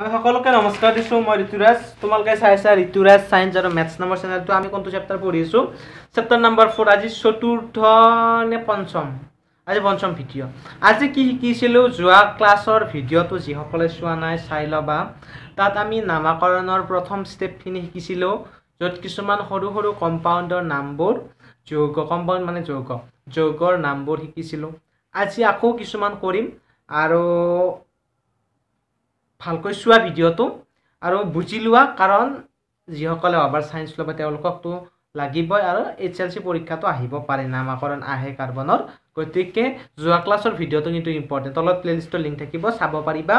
হয় সকলকে নমস্কাৰ দিছোঁ মই ঋতুৰাজ তোমালোকে চাইছা ঋতুৰাজ চায়েন্স আৰু মেথছ নামৰ চেনেলটো আমি কোনটো চেপ্টাৰ পঢ়িছোঁ চেপ্টাৰ নম্বৰ ফ'ৰ আজি চতুৰ্থ নে পঞ্চম আজি পঞ্চম ভিডিঅ' আজি কি শিকিছিলোঁ যোৱা ক্লাছৰ ভিডিঅ'টো যিসকলে চোৱা নাই চাই ল'বা তাত আমি নামাকৰণৰ প্ৰথম ষ্টেপখিনি শিকিছিলোঁ য'ত কিছুমান সৰু সৰু কম্পাউণ্ডৰ নামবোৰ যৌগ কম্পাউণ্ড মানে যৌগ যৌগৰ নামবোৰ শিকিছিলোঁ আজি আকৌ কিছুমান কৰিম আৰু ভালকৈ চোৱা ভিডিঅ'টো আৰু বুজি লোৱা কাৰণ যিসকলে অভাৰ চায়েন্স ল'ব তেওঁলোককতো লাগিবই আৰু এইচ এল চি পৰীক্ষাটো আহিব পাৰে নামাকৰণ আহে কাৰ্বনৰ গতিকে যোৱা ক্লাছৰ ভিডিঅ'টো কিন্তু ইম্পৰ্টেণ্ট তলত প্লে'লিষ্টৰ লিংক থাকিব চাব পাৰিবা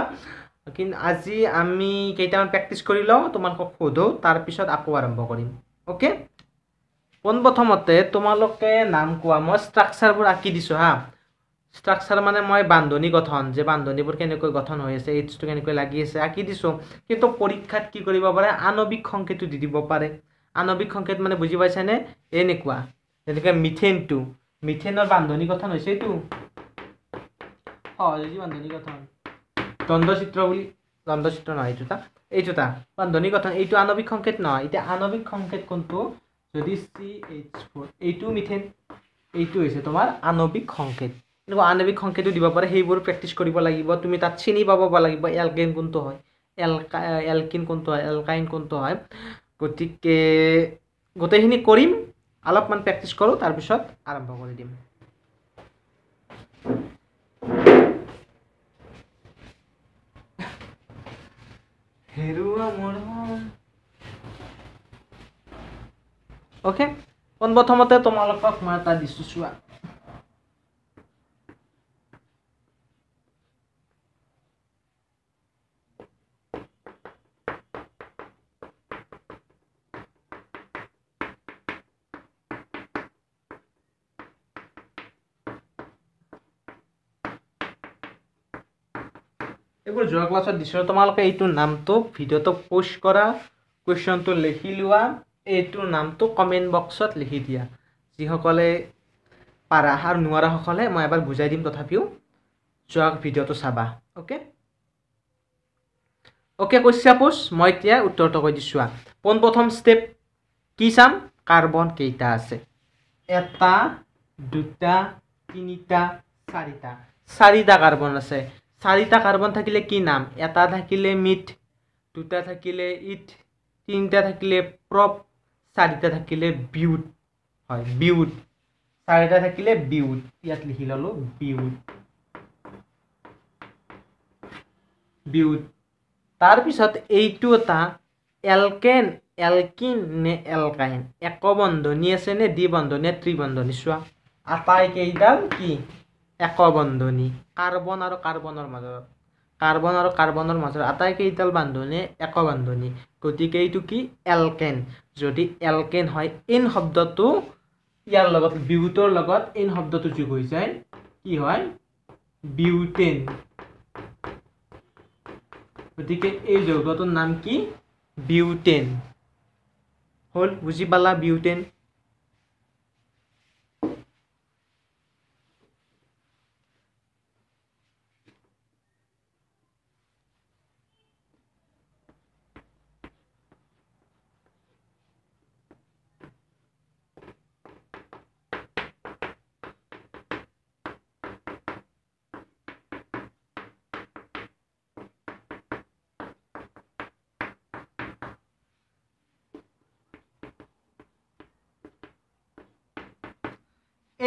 কিন্তু আজি আমি কেইটামান প্ৰেক্টিচ কৰি লওঁ তোমালোকক সোধোঁ তাৰপিছত আকৌ আৰম্ভ কৰিম অ'কে পোনপ্ৰথমতে তোমালোকে নাম কোৱা মই ষ্ট্ৰাকচাৰবোৰ আঁকি দিছোঁ হা ষ্ট্ৰাকচাৰ মানে মই বান্ধনি গঠন যে বান্ধনিবোৰ কেনেকৈ গঠন হৈ আছে এইডছটো কেনেকৈ লাগি আছে আঁকি দিছোঁ কিন্তু পৰীক্ষাত কি কৰিব পাৰে আণৱিক সংকেতটো দি দিব পাৰে আণৱিক সংকেত মানে বুজি পাইছেনে এনেকুৱা যেনেকৈ মিথেনটো মিথেনৰ বান্ধনি গঠন হৈছে এইটো সহযোগী বান্ধনি গঠন দ্বন্দ্বচিত্ৰ বুলি দ্বন্দ্বচিত্ৰ নহয় এইটো এটা এইটো এটা বান্ধনি গঠন এইটো আণৱিক সংকেত নহয় এতিয়া আণৱিক সংকেত কোনটো যদি চি এইচ ফ'ৰ এইটো মিথেন এইটো হৈছে তোমাৰ আণৱিক সংকেত এনেকুৱা আণৱিক সংকেতো দিব পাৰে সেইবোৰ প্ৰেক্টিছ কৰিব লাগিব তুমি তাত চিনি পাব লাগিব এলকেন কোনটো হয় এলকা এলকিন কোনটো হয় এলকাইন কোনটো হয় গতিকে গোটেইখিনি কৰিম অলপমান প্ৰেক্টিছ কৰোঁ তাৰপিছত আৰম্ভ কৰি দিম অ'কে পোনপ্ৰথমতে তোমালোকক মই এটা দিছোঁ চোৱা এইবোৰ যোৱা ক্লাছত দিছো তোমালোকে এইটো নামটো ভিডিঅ'টো পোষ্ট কৰা কুৱেশ্যনটো লিখি লোৱা এইটো নামটো কমেণ্ট বক্সত লিখি দিয়া যিসকলে পাৰা আৰু নোৱাৰাসকলে মই এবাৰ বুজাই দিম তথাপিও যোৱা ভিডিঅ'টো চাবা অ'কে অ'কে কৈছা পোচ মই এতিয়া উত্তৰটো কৈ দিছোঁ পোনপ্ৰথম ষ্টেপ কি চাম কাৰ্বন কেইটা আছে এটা দুটা তিনিটা চাৰিটা চাৰিটা কাৰ্বন আছে চাৰিটা কাৰ্বন থাকিলে কি নাম এটা থাকিলে মিথ দুটা থাকিলে ইথ তিনিটা থাকিলে প্ৰপ চাৰিটা থাকিলে বিউট হয় বিউট চাৰিটা থাকিলে বিউট ইয়াত লিখি ল'লোঁ বিউট বিউট তাৰপিছত এইটো এটা এলকেন এলকিন নে এলকাইন একবন্ধনী আছেনে দ্বিবন্ধনী নে ত্ৰিবন্ধনী চোৱা আটাইকেইডাল কি এক বান্ধনী কাৰ্বন আৰু কাৰ্বনৰ মাজত কাৰ্বন আৰু কাৰ্বনৰ মাজৰ আটাইকেইডাল বান্ধনী একবান্ধনী গতিকে এইটো কি এলকেন যদি এলকেন হয় এন শব্দটো ইয়াৰ লগত বিউটৰ লগত এন শব্দটো যোগ হৈ যায় কি হয় বিউটেন গতিকে এই যৌগটোৰ নাম কি বিউটেন হ'ল বুজি পালা বিউটেন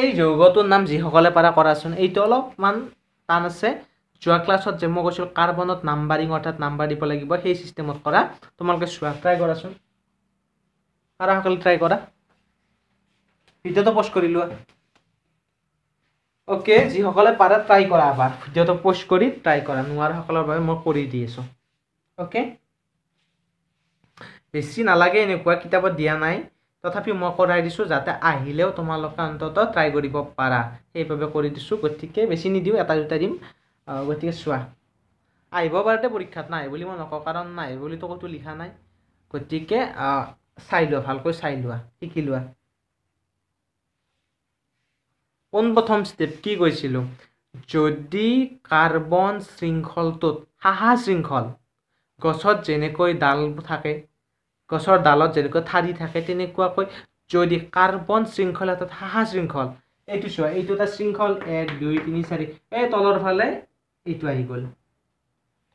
এই যৌগটোৰ নাম যিসকলে পাৰা কৰাচোন এইটো অলপমান টান আছে যোৱা ক্লাছত যে মই কৈছিলোঁ কাৰ্বনত নাম্বাৰিং অৰ্থাৎ নাম্বাৰ দিব লাগিব সেই চিষ্টেমত কৰা তোমালোকে চোৱা ট্ৰাই কৰাচোন পাৰাসকলে ট্ৰাই কৰা ভিডিঅ'টো পষ্ট কৰি লোৱা অ'কে যিসকলে পাৰা ট্ৰাই কৰা এবাৰ ভিডিঅ'টো পষ্ট কৰি ট্ৰাই কৰা নোৱাৰাসকলৰ বাবে মই কৰি দি আছোঁ অ'কে বেছি নালাগে এনেকুৱা কিতাপত দিয়া নাই তথাপি মই কৰাই দিছোঁ যাতে আহিলেও তোমালোকে অন্ততঃ ট্ৰাই কৰিব পাৰা সেইবাবে কৰি দিছোঁ গতিকে বেছি নিদিওঁ এটা দুটা দিম গতিকে চোৱা আহিব পাৰোঁতে পৰীক্ষাত নাহে বুলি মই নকওঁ কাৰণ নাহে বুলিতো ক'তো লিখা নাই গতিকে চাই লোৱা ভালকৈ চাই লোৱা শিকি লোৱা পোনপ্ৰথম ষ্টেপ কি কৈছিলোঁ যদি কাৰ্বন শৃংখলটোত হাঁহা শৃংখল গছত যেনেকৈ ডাল থাকে গছৰ ডালত যেনেকৈ ঠাৰি থাকে তেনেকুৱাকৈ যদি কাৰ্বন শৃংখল এটা হাঁহা শৃংখল এইটো চোৱা এইটো এটা শৃংখল এক দুই তিনি চাৰি এই তলৰ ফালে এইটো আহি গ'ল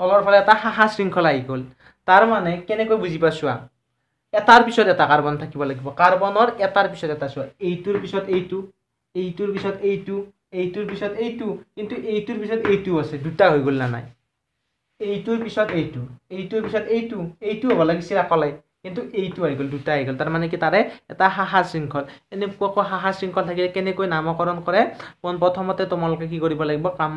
তলৰ ফালে এটা হাঁহা শৃংখল আহি গ'ল তাৰমানে কেনেকৈ বুজি পাইছোৱা এটাৰ পিছত এটা কাৰ্বন থাকিব লাগিব কাৰ্বনৰ এটাৰ পিছত এটা চোৱা এইটোৰ পিছত এইটো এইটোৰ পিছত এইটো এইটোৰ পিছত এইটো কিন্তু এইটোৰ পিছত এইটো আছে দুটা হৈ গ'ল নে নাই এইটোৰ পিছত এইটো এইটোৰ পিছত এইটো এইটো হ'ব লাগিছিল অকলে কিন্তু এইটো আহি গ'ল দুটা আহি গ'ল তাৰমানে কি তাৰে এটা হাহা শৃংখল এনেকুৱাকৈ হাহা শৃংখল থাকিলে কেনেকৈ নামকৰণ কৰে পোন প্ৰথমতে তোমালোকে কি কৰিব লাগিব কাম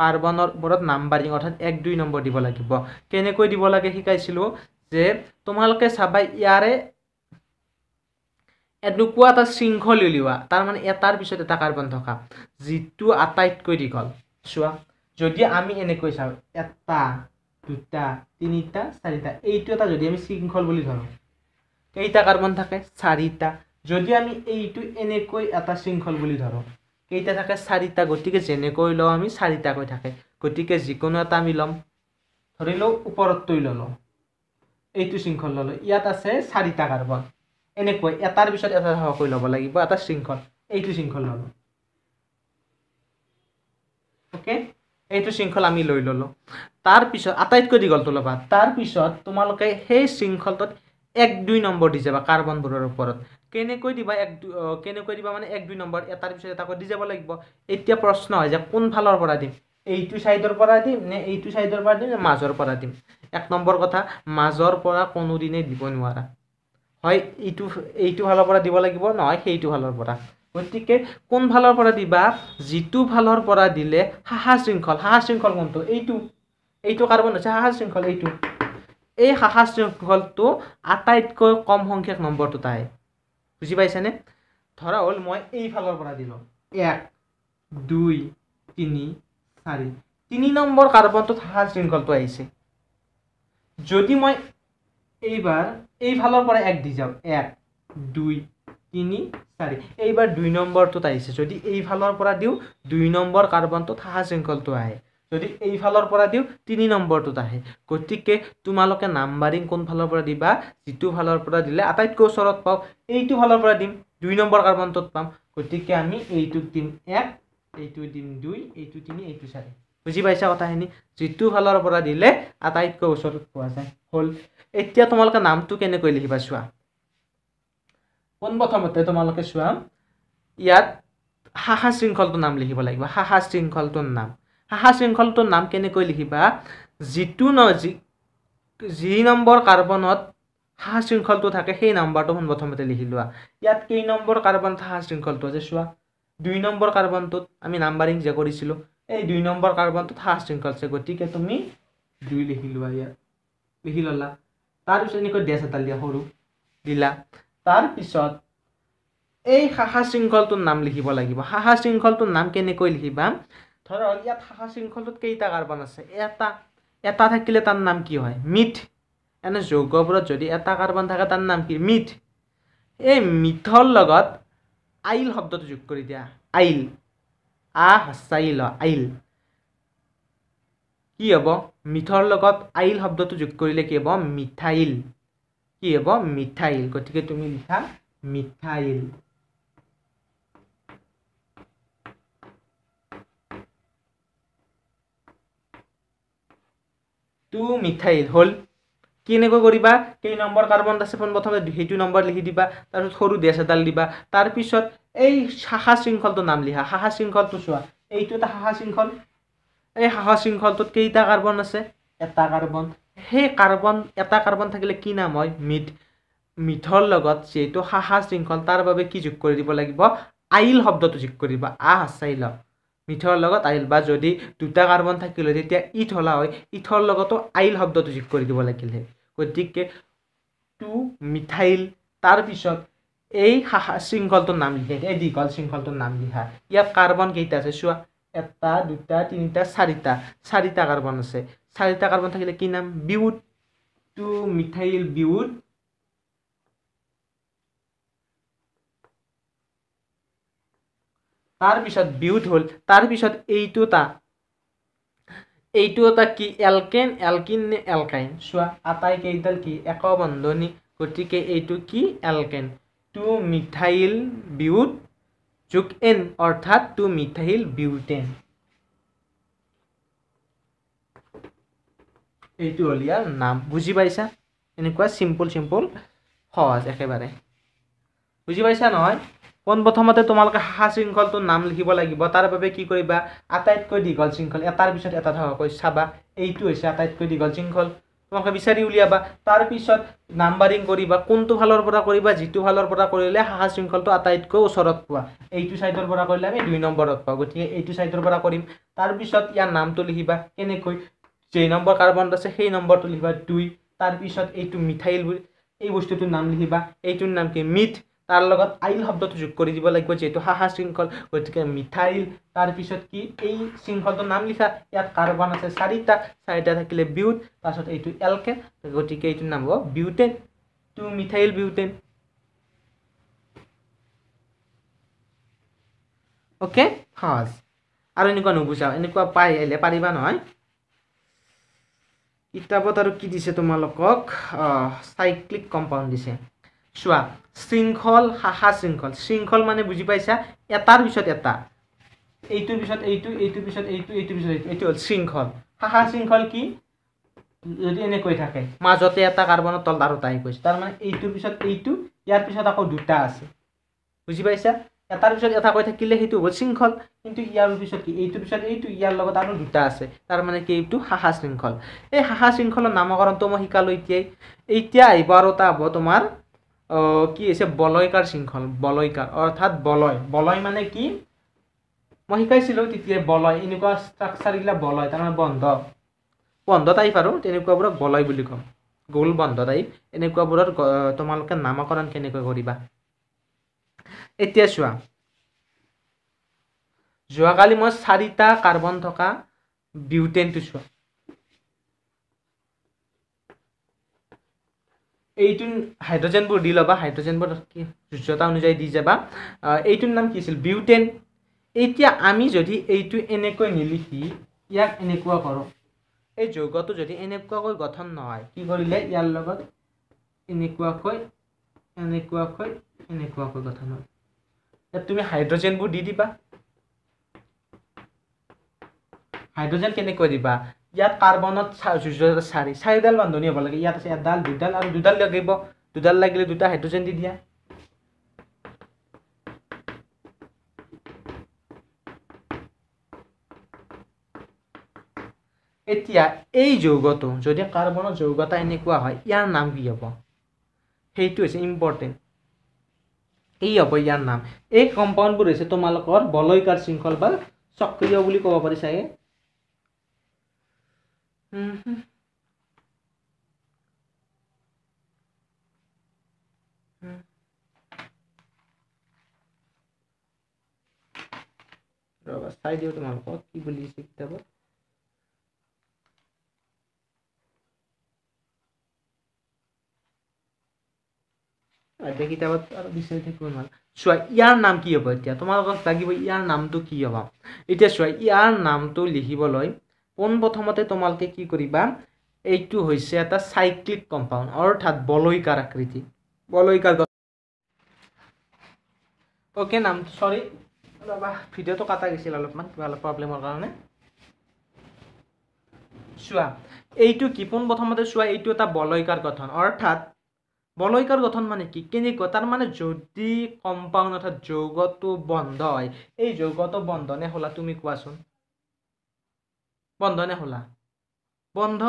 কাৰ্বনৰ ওপৰত নাম্বাৰিং অৰ্থাৎ এক দুই নম্বৰ দিব লাগিব কেনেকৈ দিব লাগে শিকাইছিলোঁ যে তোমালোকে চাবা ইয়াৰে এনেকুৱা এটা শৃংখল উলিওৱা তাৰমানে এটাৰ পিছত এটা কাৰ্বন থকা যিটো আটাইতকৈ দীঘল চোৱা যদি আমি এনেকৈ চাওঁ এটা দুটা তিনিটা চাৰিটা এইটো এটা যদি আমি শৃংখল বুলি ধৰোঁ কেইটা কাৰ্বন থাকে চাৰিটা যদি আমি এইটো এনেকৈ এটা শৃংখল বুলি ধৰোঁ কেইটা থাকে চাৰিটা গতিকে যেনেকৈ লওঁ আমি চাৰিটাকৈ থাকে গতিকে যিকোনো এটা আমি ল'ম ধৰি লওঁ ওপৰতটোৱে ল'লোঁ এইটো শৃংখল ল'লোঁ ইয়াত আছে চাৰিটা কাৰ্বন এনেকৈ এটাৰ পিছত এটা সহকৈ ল'ব লাগিব এটা শৃংখল এইটো শৃংখল ল'লোঁ অ'কে এইটো শৃংখল আমি লৈ ল'লোঁ তাৰপিছত আটাইতকৈ দীঘলটো ল'বা তাৰপিছত তোমালোকে সেই শৃংখলটোত এক দুই নম্বৰ দি যাবা কাৰ্বনবোৰৰ ওপৰত কেনেকৈ দিবা এক দুই কেনেকৈ দিবা মানে এক দুই নম্বৰ এটাৰ পিছত এটাকৈ দি যাব লাগিব এতিয়া প্ৰশ্ন হয় যে কোনফালৰ পৰা দিম এইটো ছাইডৰ পৰা দিম নে এইটো ছাইডৰ পৰা দিম নে মাজৰ পৰা দিম এক নম্বৰ কথা মাজৰ পৰা কোনোদিনে দিব নোৱাৰা হয় এইটো এইটো ফালৰ পৰা দিব লাগিব নহয় সেইটো ফালৰ পৰা গতিকে কোন ফালৰ পৰা দিবা যিটো ফালৰ পৰা দিলে হাঁহা শৃংখল হাঁহা শৃংখল কোনটো এইটো এইটো কাৰ্বন হৈছে হাঁহা শৃংখল এইটো এই হাঁহা শৃংখলটো আটাইতকৈ কম সংখ্যক নম্বৰটো তাই বুজি পাইছেনে ধৰা হ'ল মই এইফালৰ পৰা দিলোঁ এক দুই তিনি চাৰি তিনি নম্বৰ কাৰ্বনটোত হাঁহা শৃংখলটো আহিছে যদি মই এইবাৰ এইফালৰ পৰা এক দি যাওঁ এক দুই তিনি চৰি এইবাৰ দুই নম্বৰটোত আহিছে যদি এইফালৰ পৰা দিওঁ দুই নম্বৰ কাৰ্বনটোত হাঁহ চিংকলটো আহে যদি এইফালৰ পৰা দিওঁ তিনি নম্বৰটোত আহে গতিকে তোমালোকে নাম্বাৰিং কোনফালৰ পৰা দিবা যিটো ফালৰ পৰা দিলে আটাইতকৈ ওচৰত পাওঁ এইটো ফালৰ পৰা দিম দুই নম্বৰ কাৰ্বনটোত পাম গতিকে আমি এইটোক দিম এক এইটো দিম দুই এইটো তিনি এইটো চাৰি বুজি পাইছা কথাখিনি যিটো ফালৰ পৰা দিলে আটাইতকৈ ওচৰত পোৱা যায় হ'ল এতিয়া তোমালোকে নামটো কেনেকৈ লিখিবা চোৱা পোনপ্ৰথমতে তোমালোকে চোৱা ইয়াত শাখা শৃংখলটোৰ নাম লিখিব লাগিব শাখা শৃংখলটোৰ নাম শাখা শৃংখলটোৰ নাম কেনেকৈ লিখিবা যিটো ন যি যি নম্বৰ কাৰ্বনত শাখা শৃংখলটো থাকে সেই নম্বৰটো পোনপ্ৰথমতে লিখি লোৱা ইয়াত কেই নম্বৰ কাৰ্বনত শাখা শৃংখলটো আছে চোৱা দুই নম্বৰ কাৰ্বনটোত আমি নাম্বাৰিং যে কৰিছিলোঁ এই দুই নম্বৰ কাৰ্বনটোত শাখা শৃংখল আছে গতিকে তুমি দুই লিখি লোৱা ইয়াত লিখি ল'লা তাৰপিছত এনেকৈ ডেছ এটা দিয়া সৰু দিলা তাৰ পিছত এই শাখা শৃংখলটোৰ নাম লিখিব লাগিব শাখা শৃংখলটোৰ নাম কেনেকৈ লিখিবা ধৰক ইয়াত শাখা শৃংখলটোত কেইটা কাৰ্বন আছে এটা এটা থাকিলে তাৰ নাম কি হয় মিথ এনে যৌগবোৰত যদি এটা কাৰ্বন থাকে তাৰ নাম কি মিথ এই মিথৰ লগত আইল শব্দটো যোগ কৰি দিয়া আইল আ হচাই আইল কি হ'ব মিথৰ লগত আইল শব্দটো যোগ কৰিলে কি হ'ব মিঠাইল কি হ'ব মিথাইল গতিকে তুমি লিখা মিথাইল টু মিথাইল হ'ল কেনেকৈ কৰিবা কেই নম্বৰ কাৰ্বন আছে ফোন প্ৰথমতে সেইটো নম্বৰ লিখি দিবা তাৰপিছত সৰু ডেছ এডাল দিবা তাৰপিছত এই শাখা শৃংখলটো নাম লিখা শাখা শৃংখলটো চোৱা এইটো এটা শাখা শৃংখল এই শাখা শৃংখলটোত কেইটা কাৰ্বন আছে এটা কাৰ্বন সেই কাৰ্বন এটা কাৰ্বন থাকিলে কি নাম হয় মিথ মিথৰ লগত যিহেতু হাহা শৃংখল তাৰ বাবে কি যোগ কৰি দিব লাগিব আইল শব্দটো যোগ কৰিব আহ আচাইল মিথৰ লগত আইল বা যদি দুটা কাৰ্বন থাকিলে তেতিয়া ইথ হলা হয় ইথৰ লগতো আইল শব্দটো যোগ কৰি দিব লাগিলে গতিকে টু মিঠাইল তাৰপিছত এই হাহা শৃংখলটোৰ নাম লিখা এই দীঘল শৃংখলটোৰ নাম লিখা ইয়াত কাৰ্বন কেইটা আছে চোৱা এটা দুটা তিনিটা চাৰিটা চাৰিটা কাৰ্বন আছে চাৰিটা কাৰ্বন থাকিলে কি নাম বিউট টু মিথাইল বিউট পিছত বিউট হ'ল পিছত এইটো এটা এইটো এটা কি এলকেন এলকিন নে এলকাইন চোৱা আটাইকেইডাল কি এক বন্ধনী গতিকে এইটো কি এলকেন টু মিথাইল বিউট যোগ এন অৰ্থাৎ টু মিথাইল বিউটেন এইটো হ'ল ইয়াৰ নাম বুজি পাইছা এনেকুৱা চিম্পল চিম্পল সহজ একেবাৰে বুজি পাইছা নহয় পোন প্ৰথমতে তোমালোকে শাখা শৃংখলটোৰ নাম লিখিব লাগিব তাৰ বাবে কি কৰিবা আটাইতকৈ দীঘল শৃংখল এটাৰ পিছত এটা কৈ চাবা এইটো হৈছে আটাইতকৈ দীঘল শৃংখল তোমালোকে বিচাৰি উলিয়াবা তাৰপিছত নাম্বাৰিং কৰিবা কোনটো ফালৰ পৰা কৰিবা যিটো ফালৰ পৰা কৰিলে শাখা শৃংখলটো আটাইতকৈ ওচৰত পোৱা এইটো ছাইডৰ পৰা কৰিলে আমি দুই নম্বৰত পাওঁ গতিকে এইটো ছাইডৰ পৰা কৰিম তাৰপিছত ইয়াৰ নামটো লিখিবা কেনেকৈ যে নম্বৰ কাৰ্বনটো আছে সেই নম্বৰটো লিখিবা দুই তাৰপিছত এইটো মিঠাইল বুলি এই বস্তুটোৰ নাম লিখিবা এইটোৰ নাম কি মিথ তাৰ লগত আইল শব্দটো যোগ কৰি দিব লাগিব যিহেতু হাহা শৃংখল গতিকে মিঠাইল তাৰপিছত কি এই শৃংখলটোৰ নাম লিখা ইয়াত কাৰ্বন আছে চাৰিটা চাৰিটা থাকিলে বিউট তাৰপিছত এইটো এলকেন গতিকে এইটোৰ নাম হ'ব butene two methyl butene okay সাজ আৰু এনেকুৱা নুবুজাওঁ এনেকুৱা পাই আহিলে পাৰিবা নহয় কিতাপত আৰু কি দিছে তোমালোকক চাইক্লিক কম্পাউণ্ড দিছে চোৱা শৃংখল শাখা শৃংখল শৃংখল মানে বুজি পাইছা এটাৰ পিছত এটা এইটোৰ পিছত এইটো এইটোৰ পিছত এইটো এইটোৰ পিছত এইটো এইটো হ'ল শৃংখল শাখা শৃংখল কি যদি এনেকৈ থাকে মাজতে এটা কাৰ্বনৰ তল আৰু তাই কৈছে তাৰমানে এইটোৰ পিছত এইটো ইয়াৰ পিছত আকৌ দুটা আছে বুজি পাইছা এটাৰ পিছত এটা কৈ থাকিলে সেইটো হ'ব শৃংখল কিন্তু ইয়াৰ পিছত কি এইটোৰ পিছত এইটো ইয়াৰ লগত আৰু দুটা আছে তাৰমানে কি এইটো শাখা শৃংখল এই শাখা শৃংখলৰ নামাকৰণটো মই শিকালোঁ এতিয়াই এতিয়া আহিব আৰু এটা হ'ব তোমাৰ কি হৈছে বলয়কাৰ শৃংখল বলয়কাৰ অৰ্থাৎ বলয় বলয় মানে কি মই শিকাইছিলোঁ তেতিয়াই বলয় এনেকুৱা ষ্ট্ৰাকচাৰবিলাক বলয় তাৰমানে বন্ধ বন্ধ টাইপ আৰু তেনেকুৱাবোৰক বলয় বুলি ক'ম গোল বন্ধ টাইপ এনেকুৱাবোৰৰ তোমালোকে নামাকৰণ কেনেকৈ কৰিবা এতিয়া চোৱা যোৱাকালি মই চাৰিটা কাৰ্বন থকা বিউটেনটো চোৱা এইটো হাইড্ৰজেনবোৰ দি ল'বা হাইড্ৰজেনবোৰ কি যোজ্যতা অনুযায়ী দি যাবা এইটোৰ নাম কি আছিল বিউটেন এতিয়া আমি যদি এইটো এনেকৈ নিলিখি ইয়াক এনেকুৱা কৰোঁ এই যৌগটো যদি এনেকুৱাকৈ গঠন নহয় কি কৰিলে ইয়াৰ লগত এনেকুৱাকৈ এনেকুৱাকৈ এনেকুৱাকৈ গঠন হয় তুমি হাইড্ৰজেনবোৰ দি দিবা হাইড্ৰজেন কেনেকৈ দিবা ইয়াত কাৰ্বনত চাৰি চাৰিডাল বান্ধনি হ'ব লাগে ইয়াত আছে এডাল দুডাল আৰু দুডাল লাগিব দুডাল লাগিলে দুটা হাইড্ৰজেন দি দিয়া এতিয়া এই যৌগটো যদি কাৰ্বনৰ যৌগ এটা এনেকুৱা হয় ইয়াৰ নাম কি হ'ব সেইটো হৈছে ইম্পৰ্টেণ্ট এই হব ইয়াৰ নাম এই কম্পাউণ্ডবোৰ হৈছে তোমালোকৰ বলয়কাৰ শৃংখল বা চক্ৰিয় বুলি ক'ব পাৰি চাগে ৰ'বা চাই দিওঁ তোমালোকক কি বুলি কিতাপত দেখি বিচাৰি থাকিব নোৱাৰা চোৱা ইয়াৰ নাম কি হ'ব এতিয়া তোমালোকক লাগিব ইয়াৰ নামটো কি হ'ব এতিয়া চোৱা ইয়াৰ নামটো লিখিবলৈ পোনপ্ৰথমতে তোমালোকে কি কৰিবা এইটো হৈছে এটা চাইক্লিক কম্পাউণ্ড অৰ্থাৎ বলৈকাৰ আকৃতি বলৈকাৰ অ'কে নামটো চৰি ৰবা ভিডিঅ'টো কাটা গৈছিল অলপমান কিবা অলপ প্ৰব্লেমৰ কাৰণে চোৱা এইটো কি পোনপ্ৰথমতে চোৱা এইটো এটা বলৈকাৰ গঠন অৰ্থাৎ বলৈকাৰ গঠন মানে কি কেনেকুৱা তাৰমানে যদি কম্পাউণ্ড অৰ্থাৎ যৌগটো বন্ধ হয় এই যৌগটো বন্ধনে হ'লা তুমি কোৱাচোন বন্ধনে হ'লা বন্ধ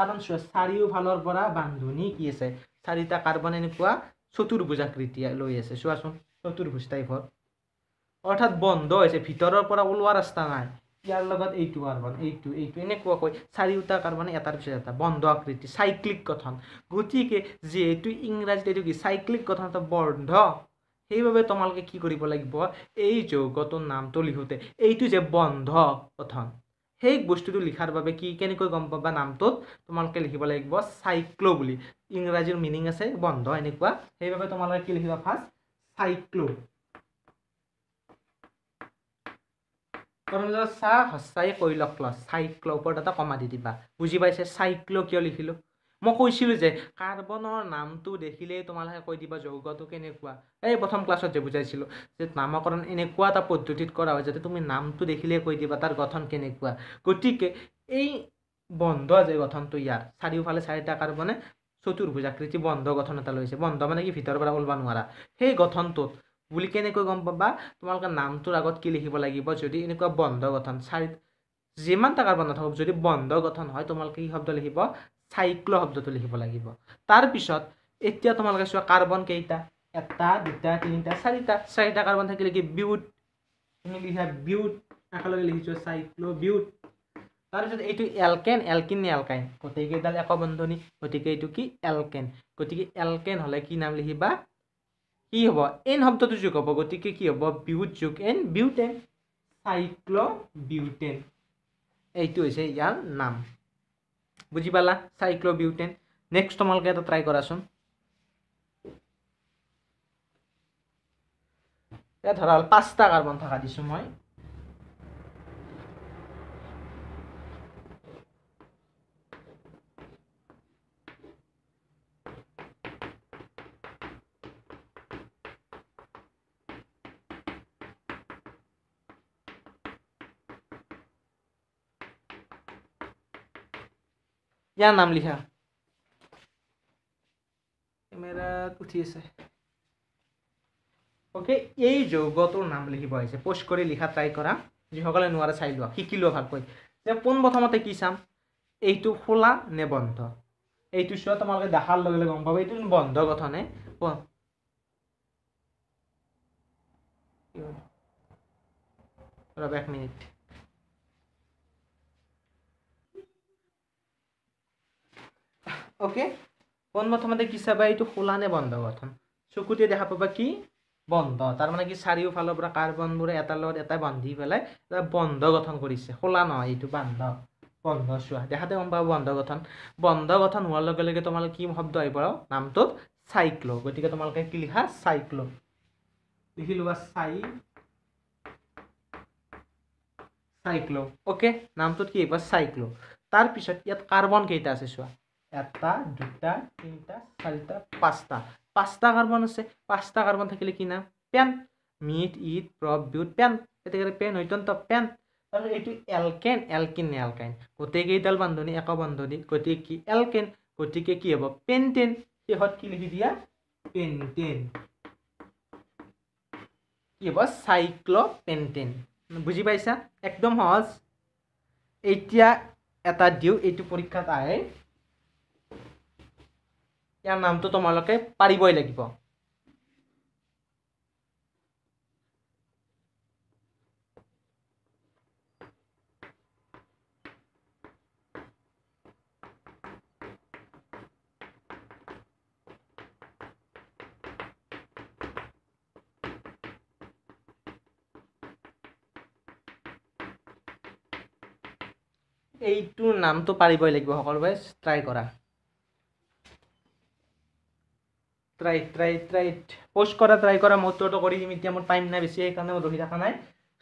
কাৰণ চোৱা চাৰিওফালৰ পৰা বান্ধনি কি আছে চাৰিটা কাৰ্বন এনেকুৱা চতুৰ্ভুজাকৃতি লৈ আছে চোৱাচোন চতুৰ্ভুজ টাইপৰ অৰ্থাৎ বন্ধ হৈছে ভিতৰৰ পৰা ওলোৱা ৰাস্তা নাই ইয়ার লগত এইটু কার্বন এইটু এইটু এনেকুয়া কই চারিটা কার্বন এটার পিছনে এটা বন্ধ আকৃতি সাইক্লিক গঠন গতিকে যেহেতু ইংরাজী এইটু কি সাইক্লিক গঠন এটা বন্ধ সেইভাবে তোমালকে কি করব লাগবে এই যৌগটোর নামটো লিখোতে এইটু যে বন্ধ গঠন সেই বস্তুটো লিখার বাবে কি কেন গম পাবা নামটোত তোমালকে লিখিব লাগিব সাইক্লো বলে ইংরাজির মিনিং আছে বন্ধ এনেকুয়া সেইভাবে তোমালকে কি লিখবা ফার্স্ট সাইক্লো প্ৰথমতে চা হস্ৰাই কৈলক ল চাইক্লৰ ওপৰত এটা কমা দি দিবা বুজি পাইছে চাইক্লো কিয় লিখিলোঁ মই কৈছিলোঁ যে কাৰ্বনৰ নামটো দেখিলেই তোমালোকে কৈ দিবা যৌগটো কেনেকুৱা এই প্ৰথম ক্লাছত যে বুজাইছিলোঁ যে নামকৰণ এনেকুৱা এটা পদ্ধতিত কৰা হয় যাতে তুমি নামটো দেখিলেই কৈ দিবা তাৰ গঠন কেনেকুৱা গতিকে এই বন্ধ যে গঠনটো ইয়াৰ চাৰিওফালে চাৰিটা কাৰ্বনে চতুৰ্ভুজাকৃতি বন্ধ গঠন এটা লৈছে বন্ধ মানে কি ভিতৰৰ পৰা ওলাব নোৱাৰা সেই গঠনটোত বুলি কেনেকৈ গম পাবা তোমালোকে নামটোৰ আগত কি লিখিব লাগিব যদি এনেকুৱা বন্ধ গঠন চাৰি যিমান টাকাৰ বন্ধ থাকক যদি বন্ধ গঠন হয় তোমালোকে কি শব্দ লিখিব চাইক্ল শব্দটো লিখিব লাগিব তাৰপিছত এতিয়া তোমালোকে চোৱা কাৰ্বন কেইটা এটা দুটা তিনিটা চাৰিটা চাৰিটা কাৰ্বন থাকিলে কি বিউট তুমি লিখা বিউট একেলগে লিখিছোঁ চাইক্ল বিউট তাৰপিছত এইটো এলকেন এলকিন নে এলকাইন গোটেইকেইডাল একবন্ধনী গতিকে এইটো কি এলকেন গতিকে এলকেন হ'লে কি নাম লিখিবা কি হ'ব এন শব্দটো যোগ হ'ব গতিকে কি হ'ব বিউট যোগ এন বিউটেন চাইক্লবিউটেন এইটো হৈছে ইয়াৰ নাম বুজি পালা চাইক্ল' চাইক্লবিউটেন নেক্সট তোমালোকে এটা ট্ৰাই কৰাচোন এই ধৰা হ'ল পাঁচটা কাৰ্বন থকা দিছোঁ মই ইয়াৰ নাম লিখা কেমেৰাত উঠি আছে অ'কে এই যৌগটোৰ নাম লিখিব আহিছে পষ্ট কৰি লিখা ট্ৰাই কৰা যিসকলে নোৱাৰে চাই লোৱা শিকি লোৱা ভালকৈ যে পোন প্ৰথমতে কি চাম এইটো খোলা নে বন্ধ এইটো চোৱা তোমালোকে দেখাৰ লগে লগে গম পাব এইটো বন্ধ গঠনে ৰ'ব এক মিনিট ওকে পোনপ্ৰথমতে কি চাবা এইটো খোলা নে বন্ধ গঠন চকুতে দেখা পাবা কি বন্ধ তাৰমানে কি চাৰিওফালৰ পৰা কাৰ্বনবোৰে এটাৰ লগত এটাই বান্ধি পেলাই এটা বন্ধ গঠন কৰিছে খোলা নহয় এইটো বান্ধ বন্ধ চোৱা দেখাতে গম পাব বন্ধ গঠন বন্ধ গঠন হোৱাৰ লগে লগে তোমালোকে কি শব্দ আহিব নামটোত চাইক্লো গতিকে তোমালোকে কি লিখা চাইক্লো লিখি লোৱা চাই চাইক্লো অ'কে নামটোত কি আহিব চাইক্লো তাৰপিছত ইয়াত কাৰ্বন কেইটা আছে চোৱা এটা দুটা তিনিটা চাৰিটা পাঁচটা পাঁচটা কাৰ্বন আছে পাঁচটা কাৰ্বন থাকিলে কি নাম pent meth eth prop but pent গতিকে পেন অত্যন্ত পেন আৰু এইটো এলকেন এলকিন এলকাইন গোটেইকেইডাল বান্ধনি একো বান্ধনি গতিকে কি এলকেন গতিকে কি হ'ব পেনটেন শেষত কি লিখি দিয়া পেনটেন কি হ'ব চাইক্লপেনটেন বুজি পাইছা একদম সহজ এতিয়া এটা দিওঁ এইটো পৰীক্ষাত আহে ইয়াৰ নামটো তোমালোকে পাৰিবই লাগিব এইটোৰ নামটো পাৰিবই লাগিব সকলোৱে ট্ৰাই কৰা ট্ৰাইট ট্ৰাইট ট্ৰাইট পষ্ট কৰা ট্ৰাই কৰা মই উত্তৰটো কৰি দিম এতিয়া মোৰ টাইম নাই বেছি সেইকাৰণে মই ৰখি থকা নাই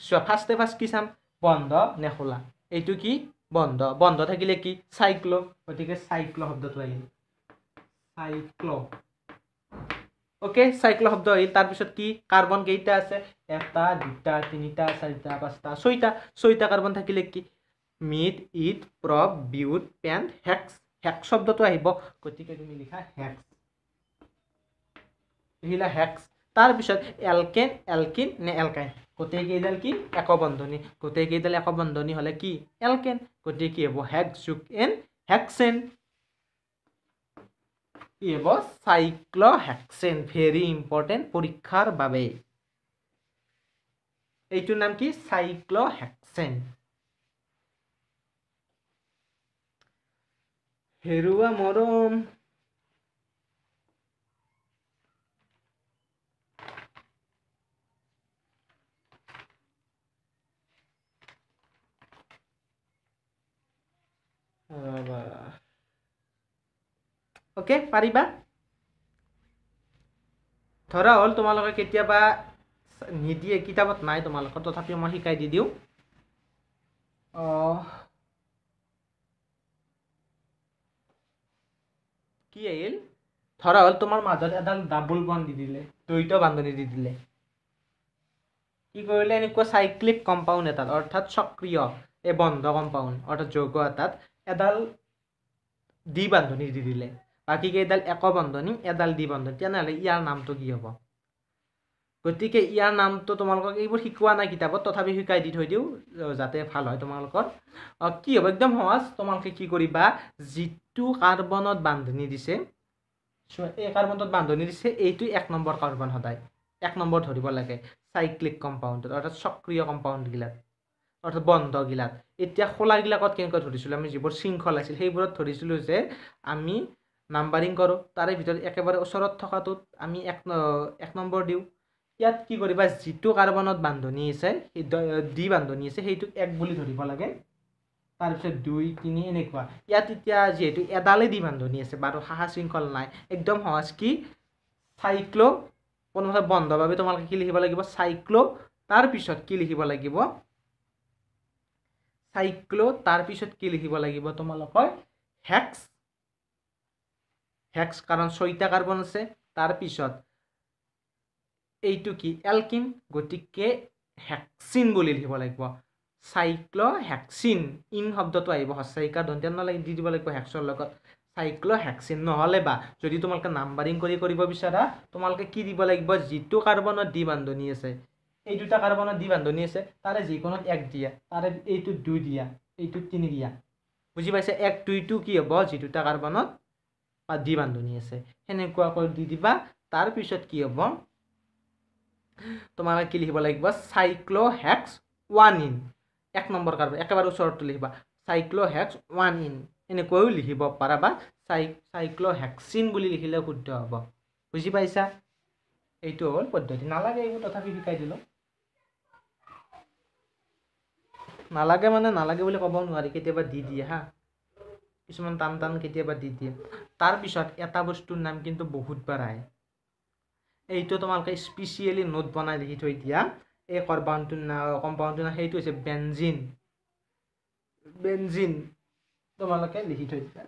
চোৱা ফাৰ্ষ্টে ফাৰ্ষ্ট কি চাম বন্ধ নেখোলা এইটো কি বন্ধ বন্ধ থাকিলে কি চাইক্ল গতিকে চাইক্ল শব্দটো আহিল চাইক্ল অ'কে চাইক্ল শব্দ আহিল তাৰপিছত কি কাৰ্বন কেইটা আছে এটা দুটা তিনিটা চাৰিটা পাঁচটা ছয়টা ছয়টা কাৰ্বন থাকিলে কি meth eth prop but pent hex hex শব্দটো আহিব গতিকে তুমি লিখা হেক্স আহিলে হেক্স তাৰপিছত এলকেন এলকিন নে এলকাইন গোটেইকেইডাল কি একবন্ধনী গোটেইকেইডাল একবন্ধনী হ'লে কি এলকেন গতিকে কি হ'ব হেক্সুক এন হেক্সেন কি হ'ব চাইক্লহেক্সেন ভেৰি ইম্পৰ্টেণ্ট পৰীক্ষাৰ বাবে এইটোৰ নাম কি চাইক্লহেক্সেন হেৰুৱা মৰম অ'কে পাৰিবা ধৰা হ'ল তোমালোকে কেতিয়াবা নিদিয়ে কিতাপত নাই তোমালোকৰ তথাপিও মই শিকাই দি দিওঁ কি আহিল ধৰা হ'ল তোমাৰ মাজত এডাল ডাবল বন দি দিলে দ্বৈত বান্ধনি দি দিলে কি কৰিলে এনেকুৱা চাইক্লিক কম্পাউণ্ড এটাত অৰ্থাৎ সক্ৰিয় এই বন্ধ কম্পাউণ্ড অৰ্থাৎ যৌগ এটাত এডাল দি বান্ধনী দি দিলে বাকী কেইডাল এক বান্ধনী এডাল দি বান্ধনী তেনেহ'লে ইয়াৰ নামটো কি হ'ব গতিকে ইয়াৰ নামটো তোমালোকক এইবোৰ শিকোৱা নাই কিতাপত তথাপি শিকাই দি থৈ দিওঁ যাতে ভাল হয় তোমালোকৰ কি হ'ব একদম সহজ তোমালোকে কি কৰিবা যিটো কাৰ্বনত বান্ধনি দিছে এই কাৰ্বনটোত বান্ধনি দিছে এইটো এক নম্বৰ কাৰ্বন সদায় এক নম্বৰ ধৰিব লাগে চাইক্লিক কম্পাউণ্ডত অৰ্থাৎ সক্ৰিয় কম্পাউণ্ডবিলাক অৰ্থাৎ বন্ধগিলাক এতিয়া খোলাগিলাকত কেনেকৈ ধৰিছিলোঁ আমি যিবোৰ শৃংখল আছিল সেইবোৰত ধৰিছিলোঁ যে আমি নাম্বাৰিং কৰোঁ তাৰে ভিতৰত একেবাৰে ওচৰত থকাটোত আমি এক এক নম্বৰ দিওঁ ইয়াত কি কৰিবা যিটো কাৰ্বনত বান্ধনি আছে সেই দি বান্ধনি আছে সেইটোক এক বুলি ধৰিব লাগে তাৰপিছত দুই তিনি এনেকুৱা ইয়াত এতিয়া যিহেতু এডালে দি বান্ধনি আছে বাৰু সাহা শৃংখল নাই একদম সহজ কি চাইক্লো কোনোবা বন্ধ বাবে তোমালোকে কি লিখিব লাগিব চাইক্ল' তাৰপিছত কি লিখিব লাগিব চাইক্লো তাৰপিছত কি লিখিব লাগিব তোমালোকৰ হেক্স হেক্স কাৰণ ছয়টা কাৰ্বন আছে তাৰপিছত এইটো কি এলকিন গতিকে হেক্সিন বুলি লিখিব লাগিব চাইক্লো হেক্সিন ইন শব্দটো আহিব সচ্ছাইকা দন্তীয় নালাগে দি দিব লাগিব হেক্সৰ লগত চাইক্লো হেক্সিন নহ'লে বা যদি তোমালোকে নাম্বাৰিং কৰি কৰিব বিচাৰা তোমালোকে কি দিব লাগিব যিটো কাৰ্বনত দ্বি বান্ধনি আছে এই দুটা কাৰ্বনত দি বান্ধনি আছে তাৰে যিকোনো এক দিয়া তাৰে এইটোত দুই দিয়া এইটোত তিনি দিয়া বুজি পাইছে এক দুই দুইটো কি হ'ব যি দুটা কাৰ্বনত বা দি বান্ধনি আছে সেনেকুৱাকৈ দি দিবা তাৰপিছত কি হ'ব তোমালোকে কি লিখিব লাগিব চাইক্ল' হেক্স ওৱান ইন এক নম্বৰ কাৰ্বন একেবাৰে ওচৰতটো লিখিবা চাইক্ল' হেক্স ওৱান ইন এনেকৈও লিখিব পাৰা বা চাই চাইক্ল'হেক্সিন বুলি লিখিলে শুদ্ধ হ'ব বুজি পাইছা এইটো হ'ল পদ্ধতি নালাগে এইবোৰ তথাপি শিকাই দিলোঁ নালাগে মানে নালাগে বুলি ক'ব নোৱাৰি কেতিয়াবা দি দিয়ে হা কিছুমান টান টান কেতিয়াবা দি দিয়ে তাৰপিছত এটা বস্তুৰ নাম কিন্তু বহুতবাৰ আহে এইটো তোমালোকে স্পেচিয়েলি নোট বনাই লিখি থৈ দিয়া এই কম্পাউণ্ডটোৰ নাম কম্পাউণ্ডটোৰ নাম সেইটো হৈছে বেঞ্জিন বেঞ্জিন তোমালোকে লিখি থৈ দিয়া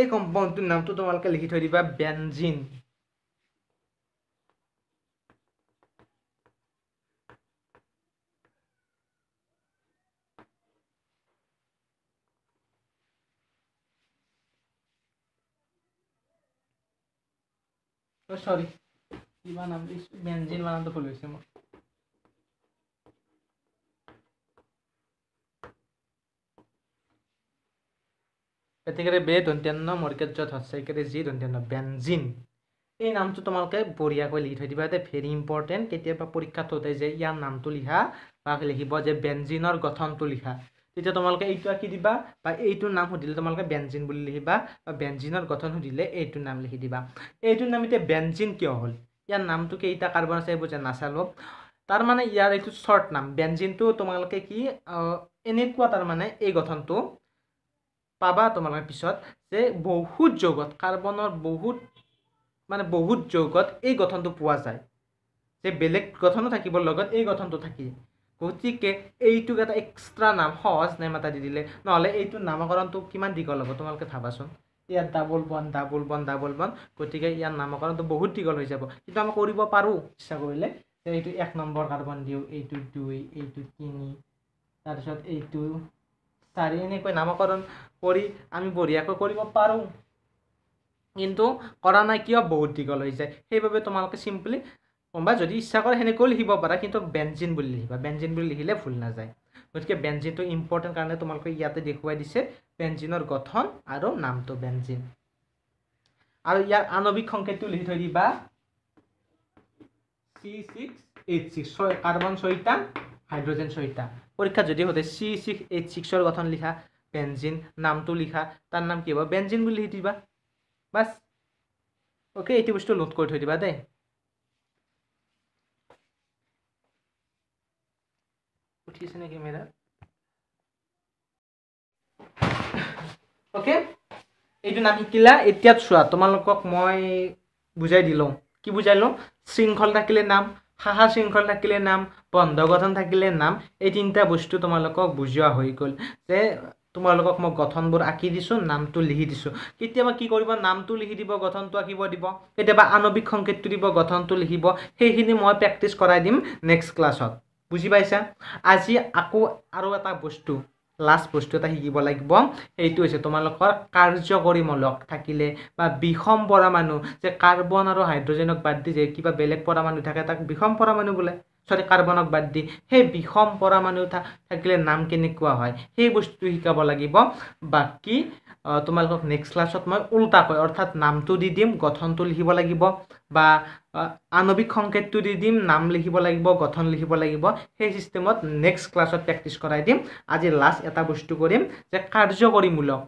এই নাম নামটো তোমালোকে লিখি থৈ দিবা বেঞ্জিন সরি কি বানাম বেঞ্জিন বানাম তো ভুল হয়েছে মানে গতিকে বে ধন্ত্যান্ন মৰ্কেজত হস্যাকাৰে জি ধন্ত্যান্ন বেঞ্জিন এই নামটো তোমালোকে বঢ়িয়াকৈ লিখি থৈ দিবা দেই ভেৰি ইম্পৰ্টেণ্ট কেতিয়াবা পৰীক্ষাত সোধে যে ইয়াৰ নামটো লিখা বা লিখিব যে বেঞ্জিনৰ গঠনটো লিখা তেতিয়া তোমালোকে এইটো আঁকি দিবা বা এইটোৰ নাম সুধিলে তোমালোকে বেঞ্জিন বুলি লিখিবা বা বেঞ্জিনৰ গঠন সুধিলে এইটোৰ নাম লিখি দিবা এইটোৰ নাম এতিয়া বেঞ্জিন কিয় হ'ল ইয়াৰ নামটো কেইটা কাৰ্বন আছে এইবোৰ যে নাচালোঁ তাৰমানে ইয়াৰ এইটো শ্বৰ্ট নাম বেঞ্জিনটো তোমালোকে কি এনেকুৱা তাৰমানে এই গঠনটো পাবা তোমালোকে পিছত যে বহুত যৌগত কাৰ্বনৰ বহুত মানে বহুত যৌগত এই গঠনটো পোৱা যায় যে বেলেগ গঠনো থাকিব লগত এই গঠনটো থাকি গতিকে এইটোক এটা এক্সট্ৰা নাম সহজ নেম এটা দি দিলে নহ'লে এইটো নামকৰণটো কিমান দীঘল হ'ব তোমালোকে ভাবাচোন ইয়াত ডাবল বন ডাবল বন ডাবল বন গতিকে ইয়াৰ নামকৰণটো বহুত দীঘল হৈ যাব কিন্তু আমি কৰিব পাৰোঁ ইচ্ছা কৰিলে যে এইটো এক নম্বৰ কাৰ্বন দিওঁ এইটো দুই এইটো তিনি তাৰপিছত এইটো তাৰে এনেকৈ নামকৰণ কৰি আমি বঢ়িয়াকৈ কৰিব পাৰোঁ কিন্তু কৰা নাই কিয় বহুত দীঘল হৈ যায় সেইবাবে তোমালোকে চিম্পলি কোনোবা যদি ইচ্ছা কৰে সেনেকৈও লিখিব পাৰা কিন্তু বেঞ্জিন বুলি লিখিবা বেঞ্জিন বুলি লিখিলে ভুল নাযায় গতিকে বেঞ্জিনটো ইম্পৰ্টেণ্ট কাৰণে তোমালোকে ইয়াতে দেখুৱাই দিছে বেঞ্জিনৰ গঠন আৰু নামটো বেঞ্জিন আৰু ইয়াৰ আণৱিক সংকেতটো লিখি থৈ দিবা চি ছিক্স এইট ছিক্স ছয় কাৰ্বন ছয়টা হাইড্ৰজেন ছয়টা পরীক্ষা যদি হতে সি সিক্স এইট সিক্সর গঠন লিখা বেঞ্জিন নামটো লিখা তাৰ নাম কি হ'ব বেঞ্জিন বুলি লিখি দিবা বাস অ'কে এইটো বস্তু নোট কৰি থৈ দিবা দেই উঠিছে নে কেমেৰা অ'কে এইটো নাম শিকিলা এতিয়া চোৱা তোমালোকক মই বুজাই দি লওঁ কি বুজাই লওঁ শৃংখল থাকিলে নাম শাখা শৃংখল থাকিলে নাম বন্ধ গঠন থাকিলে নাম এই তিনিটা বস্তু তোমালোকক বুজোৱা হৈ গ'ল যে তোমালোকক মই গঠনবোৰ আঁকি দিছোঁ নামটো লিখি দিছোঁ কেতিয়াবা কি কৰিব নামটো লিখি দিব গঠনটো আঁকিব দিব কেতিয়াবা আণৱিক সংকেতটো দিব গঠনটো লিখিব সেইখিনি মই প্ৰেক্টিচ কৰাই দিম নেক্সট ক্লাছত বুজি পাইছা আজি আকৌ আৰু এটা বস্তু লাষ্ট বস্তু এটা শিকিব লাগিব সেইটো হৈছে তোমালোকৰ কাৰ্যকৰীমূলক থাকিলে বা বিষম পৰমাণু যে কাৰ্বন আৰু হাইড্ৰজেনক বাদ দি যে কিবা বেলেগ পৰমাণু থাকে তাক বিষম পৰমাণু বোলে চৰি কাৰ্বনক বাদ দি সেই বিষম পৰমাণু থাকিলে নাম কেনেকুৱা হয় সেই বস্তুটো শিকাব লাগিব বাকী তোমালোকক নেক্সট ক্লাছত মই ওলোটাকৈ অৰ্থাৎ নামটো দি দিম গঠনটো লিখিব লাগিব বা আণৱিক সংকেতটো দি দিম নাম লিখিব লাগিব গঠন লিখিব লাগিব সেই চিষ্টেমত নেক্সট ক্লাছত প্ৰেক্টিচ কৰাই দিম আজি লাষ্ট এটা বস্তু কৰিম যে কাৰ্যকৰীমূলক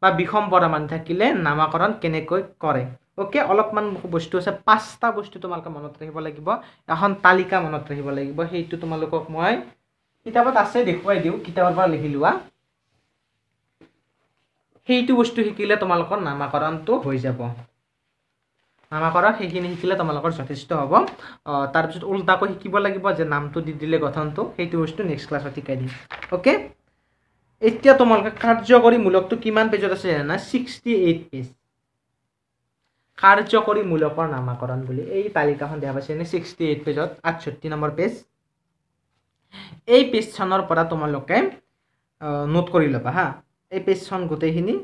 বা বিষম পৰামাণ থাকিলে নামাকৰণ কেনেকৈ কৰে অ'কে অলপমান বস্তু আছে পাঁচটা বস্তু তোমালোকে মনত ৰাখিব লাগিব এখন তালিকা মনত ৰাখিব লাগিব সেইটো তোমালোকক মই কিতাপত আছে দেখুৱাই দিওঁ কিতাপৰ পৰা লিখি লোৱা সেইটো বস্তু শিকিলে তোমালোকৰ নামাকৰণটো হৈ যাব নামাকৰণ সেইখিনি শিকিলে তোমালোকৰ যথেষ্ট হ'ব তাৰপিছত ওল্টাকৈ শিকিব লাগিব যে নামটো দি দিলে গঠনটো সেইটো বস্তু নেক্সট ক্লাছত শিকাই দিম অ'কে এতিয়া তোমালোকে কাৰ্যকৰীমূলকটো কিমান পেজত আছে জানে ছিক্সটি এইট পেজ কাৰ্যকৰীমূলকৰ নামাকৰণ বুলি এই তালিকাখন দেখা পাইছে ছিক্সটি এইট পেজত আঠষষ্ঠি নম্বৰ পেজ এই পেজখনৰ পৰা তোমালোকে নোট কৰি ল'বা হা এই পেজখন গোটেইখিনি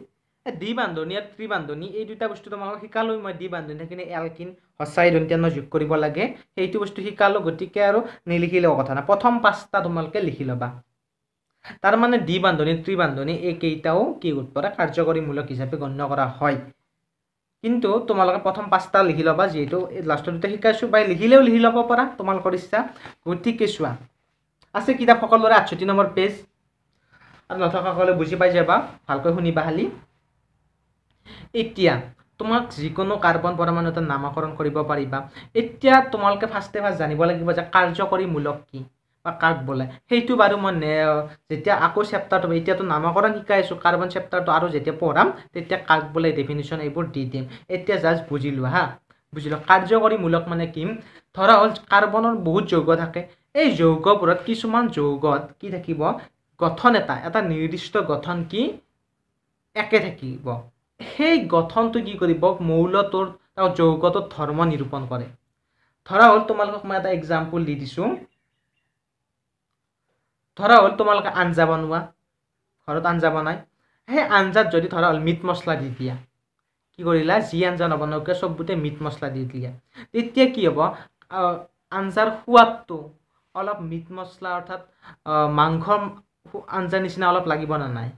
এই দ্বি বান্ধনী আৰু ত্ৰি বান্ধনী এই দুটা বস্তু তোমালোকক শিকালোঁ মই দি বান্ধনী থাকিলে এলকিন হচাই দন্ত্যান্ন যোগ কৰিব লাগে সেইটো বস্তু শিকালোঁ গতিকে আৰু নিলিখিলে কথা নাই প্ৰথম পাঁচটা তোমালোকে লিখি ল'বা তাৰমানে দ্বি বান্ধনী ত্ৰিবান্ধনী এইকেইটাও কি গোট পৰা কাৰ্যকৰীমূলক হিচাপে গণ্য কৰা হয় কিন্তু তোমালোকে প্ৰথম পাঁচটা লিখি ল'বা যিহেতু লাষ্টৰ দুটা শিকাইছোঁ বা লিখিলেও লিখি ল'ব পৰা তোমালোকৰ ইচ্ছা গতিকে চোৱা আছে কিতাপ সকলোৰে আঠষষ্ঠি নম্বৰ পেজ আৰু নথকা সকলে বুজি পাই যাবা ভালকৈ শুনিবা খালি এতিয়া তোমাক যিকোনো কাৰ্বন পৰমাণু এটা নামাকৰণ কৰিব পাৰিবা এতিয়া তোমালোকে ফাৰ্ষ্টে ফাৰ্ষ্ট জানিব লাগিব যে কাৰ্যকৰীমূলক কি বা কাক বোলে সেইটো বাৰু মই যেতিয়া আকৌ চেপ্তাৰটো এতিয়াতো নামাকৰণ শিকাই আছোঁ কাৰ্বন চেপ্তাৰটো আৰু যেতিয়া পঢ়াম তেতিয়া কাক বোলে ডেফিনেশ্যন এইবোৰ দি দিম এতিয়া জাষ্ট বুজি লোৱা হা বুজি লোৱা মূলক মানে কি ধৰা হ'ল কাৰ্বনৰ বহুত যৌগ থাকে এই যৌগবোৰত কিছুমান যৌগত কি থাকিব গঠন এটা এটা নিৰ্দিষ্ট গঠন কি একে থাকিব সেই গঠনটো কি কৰিব মৌলটোৰ যৌগটোৰ ধৰ্ম নিৰূপণ কৰে ধৰা হ'ল তোমালোকক মই এটা এক্সাম্পল দি দিছোঁ ধৰা হ'ল তোমালোকে আঞ্জা বনোৱা ঘৰত আঞ্জা বনাই সেই আঞ্জাত যদি ধৰা হ'ল মিট মছলা দি দিয়া কি কৰিলা যি আঞ্জা নবনাওকে চবতে মিট মছলা দি দিয়া তেতিয়া কি হ'ব আঞ্জাৰ সোৱাদটো অলপ মিট মছলা অৰ্থাৎ মাংস আঞ্জা নিচিনা অলপ লাগিব নে নাই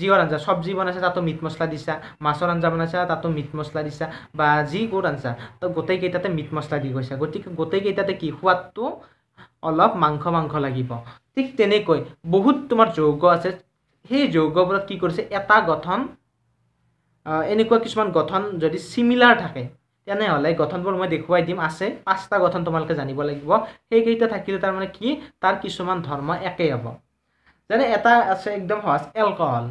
যিহৰ আঞ্জা চব্জি বনাইছা তাতো মিট মছলা দিছা মাছৰ আঞ্জা বনাইছা তাতো মিট মছলা দিছা বা যি গোট আঞ্জা তো গোটেইকেইটাতে মিট মছলা দি গৈছা গতিকে গোটেইকেইটাতে কি সোৱাদটো অলপ মাংস মাংস লাগিব ঠিক তেনেকৈ বহুত তোমাৰ যৌগ আছে সেই যৌগবোৰত কি কৰিছে এটা গঠন এনেকুৱা কিছুমান গঠন যদি চিমিলাৰ থাকে তেনেহ'লে গঠনবোৰ মই দেখুৱাই দিম আছে পাঁচটা গঠন তোমালোকে জানিব লাগিব সেইকেইটা থাকিলে তাৰমানে কি তাৰ কিছুমান ধৰ্ম একেই হ'ব যেনে এটা আছে একদম সহজ এলকহল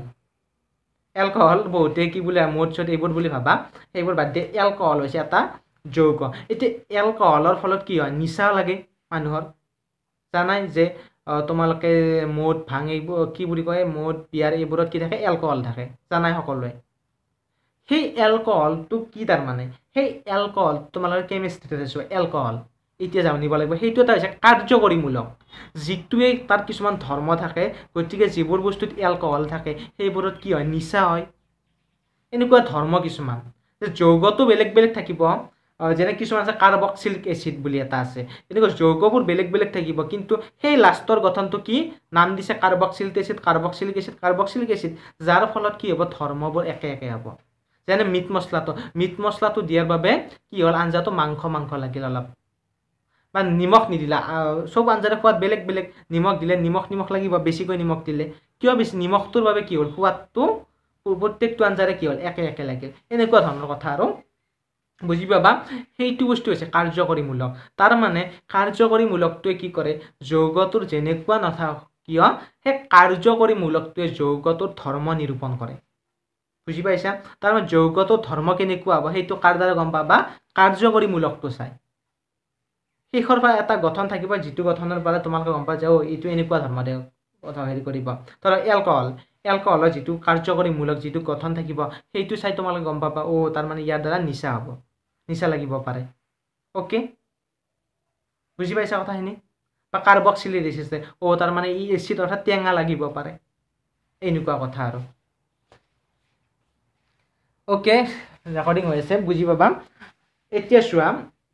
এলকহল বহুতে কি বোলে মদ চদ এইবোৰ বুলি ভাবা সেইবোৰ বাদ দিয়ে এলকহল হৈছে এটা যৌগ এতিয়া এলকহলৰ ফলত কি হয় নিচা লাগে মানুহৰ জানাই যে তোমালোকে মদ ভাং এইবোৰ কি বুলি কয় মদ বিয়াৰ এইবোৰত কি থাকে এলকহল থাকে জানাই সকলোৱে সেই এলকহলটো কি তাৰমানে সেই এলকহল তোমালোকে কেমিষ্ট্ৰিতে চোৱা এলকহল এতিয়া জানিব লাগিব সেইটো এটা হৈছে কাৰ্যকৰীমূলক যিটোৱে তাত কিছুমান ধৰ্ম থাকে গতিকে যিবোৰ বস্তুত এলকহল থাকে সেইবোৰত কি হয় নিচা হয় এনেকুৱা ধৰ্ম কিছুমান যৌগটো বেলেগ বেলেগ থাকিব যেনে কিছুমান আছে কাৰ্বক্সিলিক এচিড বুলি এটা আছে এনেকুৱা যৌগবোৰ বেলেগ বেলেগ থাকিব কিন্তু সেই লাষ্টৰ গঠনটো কি নাম দিছে carboxylic acid carboxylic acid carboxylic acid যাৰ ফলত কি হ'ব ধৰ্মবোৰ একে একে হ'ব যেনে মিট মছলাটো মিট মছলাটো দিয়াৰ বাবে কি হ'ল আঞ্জাটো মাংস মাংস লাগিল অলপ বা নিমখ নিদিলা চব আঞ্জাৰে সোৱাদ বেলেগ বেলেগ নিমখ দিলে নিমখ নিমখ লাগিব বেছিকৈ নিমখ দিলে কিয় বেছি নিমখটোৰ বাবে কি হ'ল সোৱাদটো প্ৰত্যেকটো আঞ্জাৰে কি হ'ল একে একে লাগিল এনেকুৱা ধৰণৰ কথা আৰু বুজি পাবা সেইটো বস্তু হৈছে কাৰ্যকৰীমূলক তাৰমানে কাৰ্যকৰীমূলকটোৱে কি কৰে যৌগটোৰ যেনেকুৱা নাথাকক কিয় সেই কাৰ্যকৰীমূলকটোৱে যৌগটোৰ ধৰ্ম নিৰূপণ কৰে বুজি পাইছা তাৰমানে যৌগটোৰ ধৰ্ম কেনেকুৱা হ'ব সেইটো কাৰ দ্বাৰা গম পাবা কাৰ্যকৰীমূলকটো চায় শেষৰ পৰা এটা গঠন থাকিব যিটো গঠনৰ পৰা তোমালোকে গম পাই যে অ' এইটো এনেকুৱা ধৰ্ম দে হেৰি কৰিব ধৰক এলকহল এলকহলৰ যিটো কাৰ্যকৰীমূলক যিটো গঠন থাকিব সেইটো চাই তোমালোকে গম পাবা অ' তাৰমানে ইয়াৰ দ্বাৰা নিচা হ'ব নিচা লাগিব পাৰে অ'কে বুজি পাইছা কথাখিনি বা কাৰ্বক্সিলি দেখিছে অ' তাৰমানে ই এচিড অৰ্থাৎ টেঙা লাগিব পাৰে এনেকুৱা কথা আৰু অ'কে ৰেকৰ্ডিং হৈ আছে বুজি পাবা এতিয়া চোৱা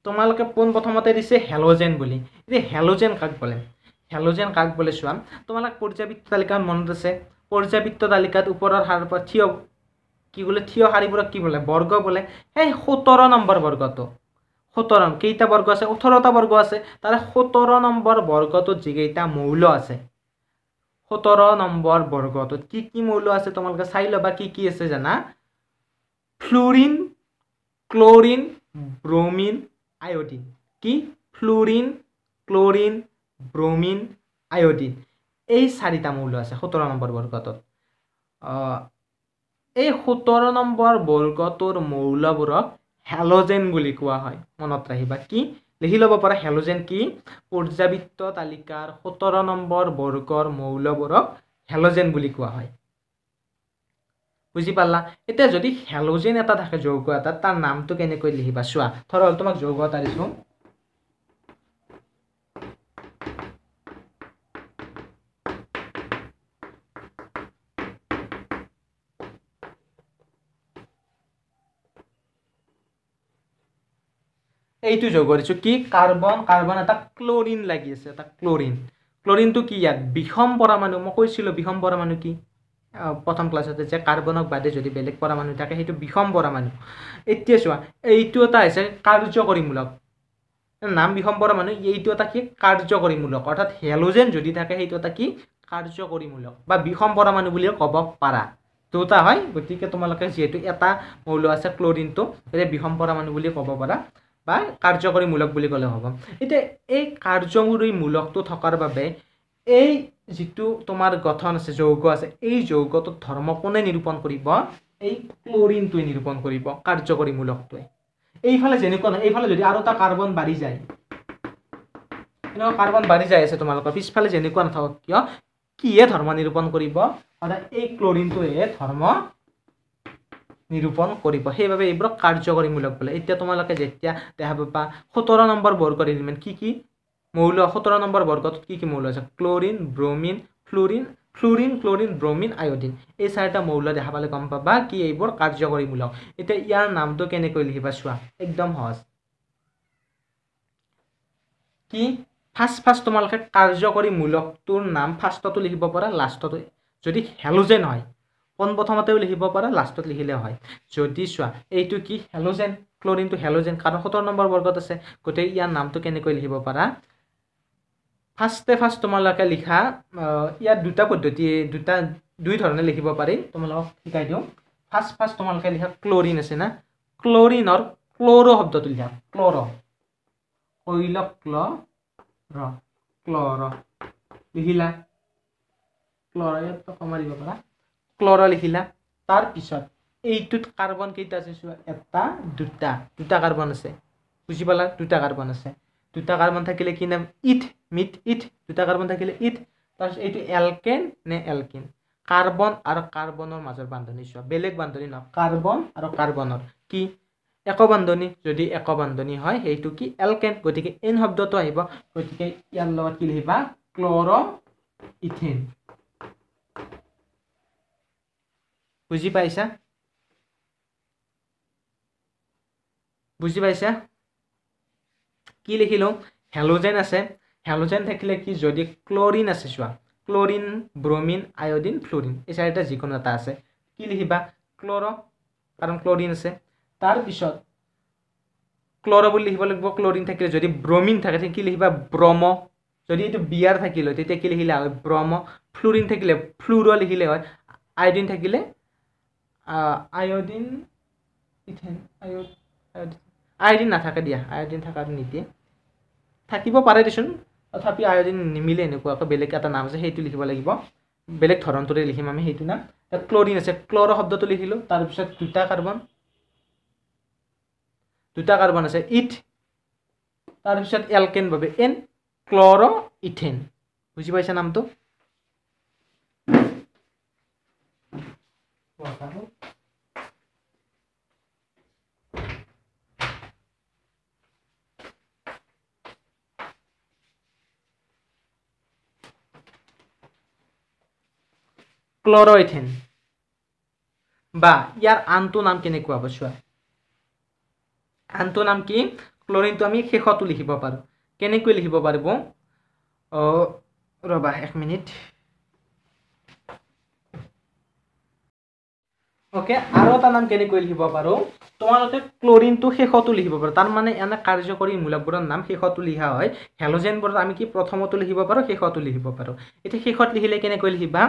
তোমালোকে পোনপ্ৰথমতে দিছে হেল'জেন বুলি এতিয়া হেল'জেন কাক বোলে হেল'জেন কাক বোলে চোৱা তোমালোক পৰ্যাবৃত্ত তালিকা মনত আছে পৰ্যাবৃত্ত তালিকাত ওপৰৰ সাৰৰ পৰা থিয় কি বোলে থিয় শাৰীবোৰক কি বোলে বৰ্গ বোলে সেই সোতৰ নম্বৰ বৰ্গটো সোতৰ কেইটা বৰ্গ আছে ওঠৰটা বৰ্গ আছে তাৰে সোতৰ নম্বৰ বৰ্গটোত যিকেইটা মৌল আছে সোতৰ নম্বৰ বৰ্গটোত কি কি মৌল আছে তোমালোকে চাই ল'বা কি কি আছে জানা ফ্লোৰিন ক্ল'ৰিন ব্ৰমিন আয়োডিন কি ফ্লোৰিন ক্লোৰিন ব্ৰোমিন আয়োডিন এই চাৰিটা মৌল আছে সোতৰ নম্বৰ বৰ্গটোত এই সোতৰ নম্বৰ বৰ্গটোৰ মৌলবোৰক হেলজেন বুলি কোৱা হয় মনত ৰাখিবা কি লিখি ল'ব পাৰা হেলজেন কি পৰ্যাবৃত্ত তালিকাৰ সোতৰ নম্বৰ বৰ্গৰ মৌলবোৰক হেলজেন বুলি কোৱা হয় বুজি পাল্লা এতিয়া যদি হেলোজেন এটা থাকে যৌগ এটা তাৰ নামটো কেনেকৈ লিখিবা চোৱা ধৰ হ'ল তোমাক যৌগ এটা দিছোঁ এইটো যৌগ দিছোঁ কি কাৰ্বন কাৰ্বন এটা ক্লৰিন লাগি আছে এটা ক্লৰিন ক্লৰিনটো কি ইয়াত বিষম পৰমাণু মই কৈছিলোঁ বিষম পৰমাণু কি প্ৰথম ক্লাছতে যে কাৰ্বনক বাদে যদি বেলেগ পৰমাণু থাকে সেইটো বিষম পৰমাণু এতিয়া চোৱা এইটো এটা হৈছে কাৰ্যকৰীমূলক নাম বিষম পৰমাণু এইটো এটা কি কাৰ্যকৰীমূলক অৰ্থাৎ হেলোজেন যদি থাকে সেইটো এটা কি কাৰ্যকৰীমূলক বা বিষম পৰমাণু বুলিও ক'ব পাৰা দুটা হয় গতিকে তোমালোকে যিহেতু এটা মৌল আছে ক্লৰিনটো এতিয়া বিষম পৰমাণু বুলি ক'ব পাৰা বা কাৰ্যকৰীমূলক বুলি ক'লে হ'ব এতিয়া এই কাৰ্যকৰীমূলকটো থকাৰ বাবে এই যিটো তোমাৰ গঠন আছে যৌগ আছে এই যৌগটোত ধৰ্ম কোনে নিৰূপণ কৰিব এই ক্লৰিনটোৱে নিৰূপণ কৰিব কাৰ্যকৰীমূলকটোৱে এইফালে যেনেকুৱা নহয় এইফালে যদি আৰু এটা কাৰ্বন বাঢ়ি যায় এনেকুৱা কাৰ্বন বাঢ়ি যায় আছে তোমালোকৰ পিছফালে যেনেকুৱা নাথাকক কিয় কিহে ধৰ্ম নিৰূপণ কৰিব সদায় এই ক্লৰিনটোৱে ধৰ্ম নিৰূপণ কৰিব সেইবাবে এইবোৰক কাৰ্যকৰীমূলক বোলে এতিয়া তোমালোকে যেতিয়া দেখা পাবা সোতৰ নম্বৰ বৰ্গৰ এলিমেণ্ট কি কি মৌল সোতৰ নম্বৰ বৰ্গত কি কি মৌল আছে chlorine bromine fluorine fluorine chlorine bromine iodine এই চাৰিটা মৌল দেখা পালে গম পাবা কি এইবোৰ কাৰ্যকৰীমূলক এতিয়া ইয়াৰ নামটো কেনেকৈ লিখিবা চোৱা একদম সহজ কি ফাৰ্ষ্ট ফাৰ্ষ্ট তোমালোকে কাৰ্যকৰী মূলকটোৰ নাম ফাৰ্ষ্টতো লিখিব পাৰা লাষ্টতো যদি হেলোজেন হয় পোনপ্ৰথমতেও লিখিব পাৰা লাষ্টত লিখিলে হয় যদি চোৱা এইটো কি হেলোজেন ক্লৰিনটো হেলোজেন কাৰণ সোতৰ নম্বৰ বৰ্গত আছে গতিকে ইয়াৰ নামটো কেনেকৈ লিখিব পাৰা ফাৰ্ষ্টে ফাৰ্ষ্ট তোমালোকে লিখা ইয়াত দুটা পদ্ধতি দুটা দুই ধৰণে লিখিব পাৰি তোমালোকক শিকাই দিওঁ ফাৰ্ষ্ট ফাৰ্ষ্ট তোমালোকে লিখা ক্লৰিন আছে না ক্লৰিনৰ ক্লৰ' শব্দটো লিখা ক্লৰ' কৈল ক্ল ৰ ক্লৰ লিখিলা ক্লৰ ইয়াত কমাই দিব পাৰা ক্লৰ লিখিলা তাৰপিছত এইটোত কাৰ্বন কেইটা আছে চোৱা এটা দুটা দুটা কাৰ্বন আছে বুজি পালা দুটা কাৰ্বন আছে দুটা কাৰ্বন থাকিলে কি নাম ইথ মিথ ইথ দুটা কাৰ্বন থাকিলে ইথ তাৰপিছত এইটো এলকেন নে এলকিন কাৰ্বন আৰু কাৰ্বনৰ মাজৰ বান্ধনী চোৱা বেলেগ বান্ধনী নহয় কাৰ্বন আৰু কাৰ্বনৰ কি এক বান্ধনী যদি এক বান্ধনী হয় সেইটো কি এলকেন গতিকে এন শব্দটো আহিব গতিকে ইয়াৰ লগত কি লিখিবা ক্লৰ ইথেন বুজি পাইছা বুজি পাইছা কি লিখি লওঁ হেলোজেন আছে হেল'জেন থাকিলে কি যদি ক্লৰিন আছে চোৱা ক্লৰিন ব্ৰমিন আয়'ডিন ফ্লৰিন এই চাৰিটা যিকোনো এটা আছে কি লিখিবা ক্লৰ কাৰণ ক্লৰিন আছে তাৰপিছত ক্লৰ বুলি লিখিব লাগিব ক্লৰিন থাকিলে যদি ব্ৰমিন থাকে তেতিয়া কি লিখিবা ব্ৰম যদি এইটো বিয়াৰ থাকিলে হয় তেতিয়া কি লিখিলে হয় ব্ৰম ফ্লৰিন থাকিলে ফ্লুৰ লিখিলে হয় আয়'ডিন থাকিলে আয়'ডিন ইথেন আয়ডিন আয়োডিন নাথাকে দিয়া আয়োডিন থকাটো নিদিয়ে থাকিব পাৰে দেচোন তথাপি আয়োডিন নিমিলে এনেকুৱাকৈ বেলেগ এটা নাম আছে সেইটো লিখিব লাগিব বেলেগ ধৰণটোৰে লিখিম আমি সেইটো নাম ক্লৰিন আছে ক্লৰ শব্দটো লিখিলোঁ তাৰপিছত দুটা কাৰ্বন দুটা কাৰ্বন আছে ইট তাৰপিছত এলকেন বাবে এন ক্লৰ ইথেন বুজি পাইছা নামটো ক্লৰইথেন বা ইয়াৰ আনটো নাম কেনেকুৱা হ'ব চোৱা আনটো নাম কি ক্লৰিনটো আমি শেষতো লিখিব পাৰোঁ কেনেকৈ লিখিব পাৰিব অঁ ৰ'বা এক মিনিট অ'কে আৰু এটা নাম কেনেকৈ লিখিব পাৰোঁ তোমালোকে ক্লৰিনটো শেষতো লিখিব পাৰোঁ তাৰমানে এনে কাৰ্যকৰী মূলকবোৰৰ নাম শেষতো লিখা হয় হেলজেনবোৰত আমি কি প্ৰথমতো লিখিব পাৰোঁ শেষতো লিখিব পাৰোঁ এতিয়া শেষত লিখিলে কেনেকৈ লিখিবা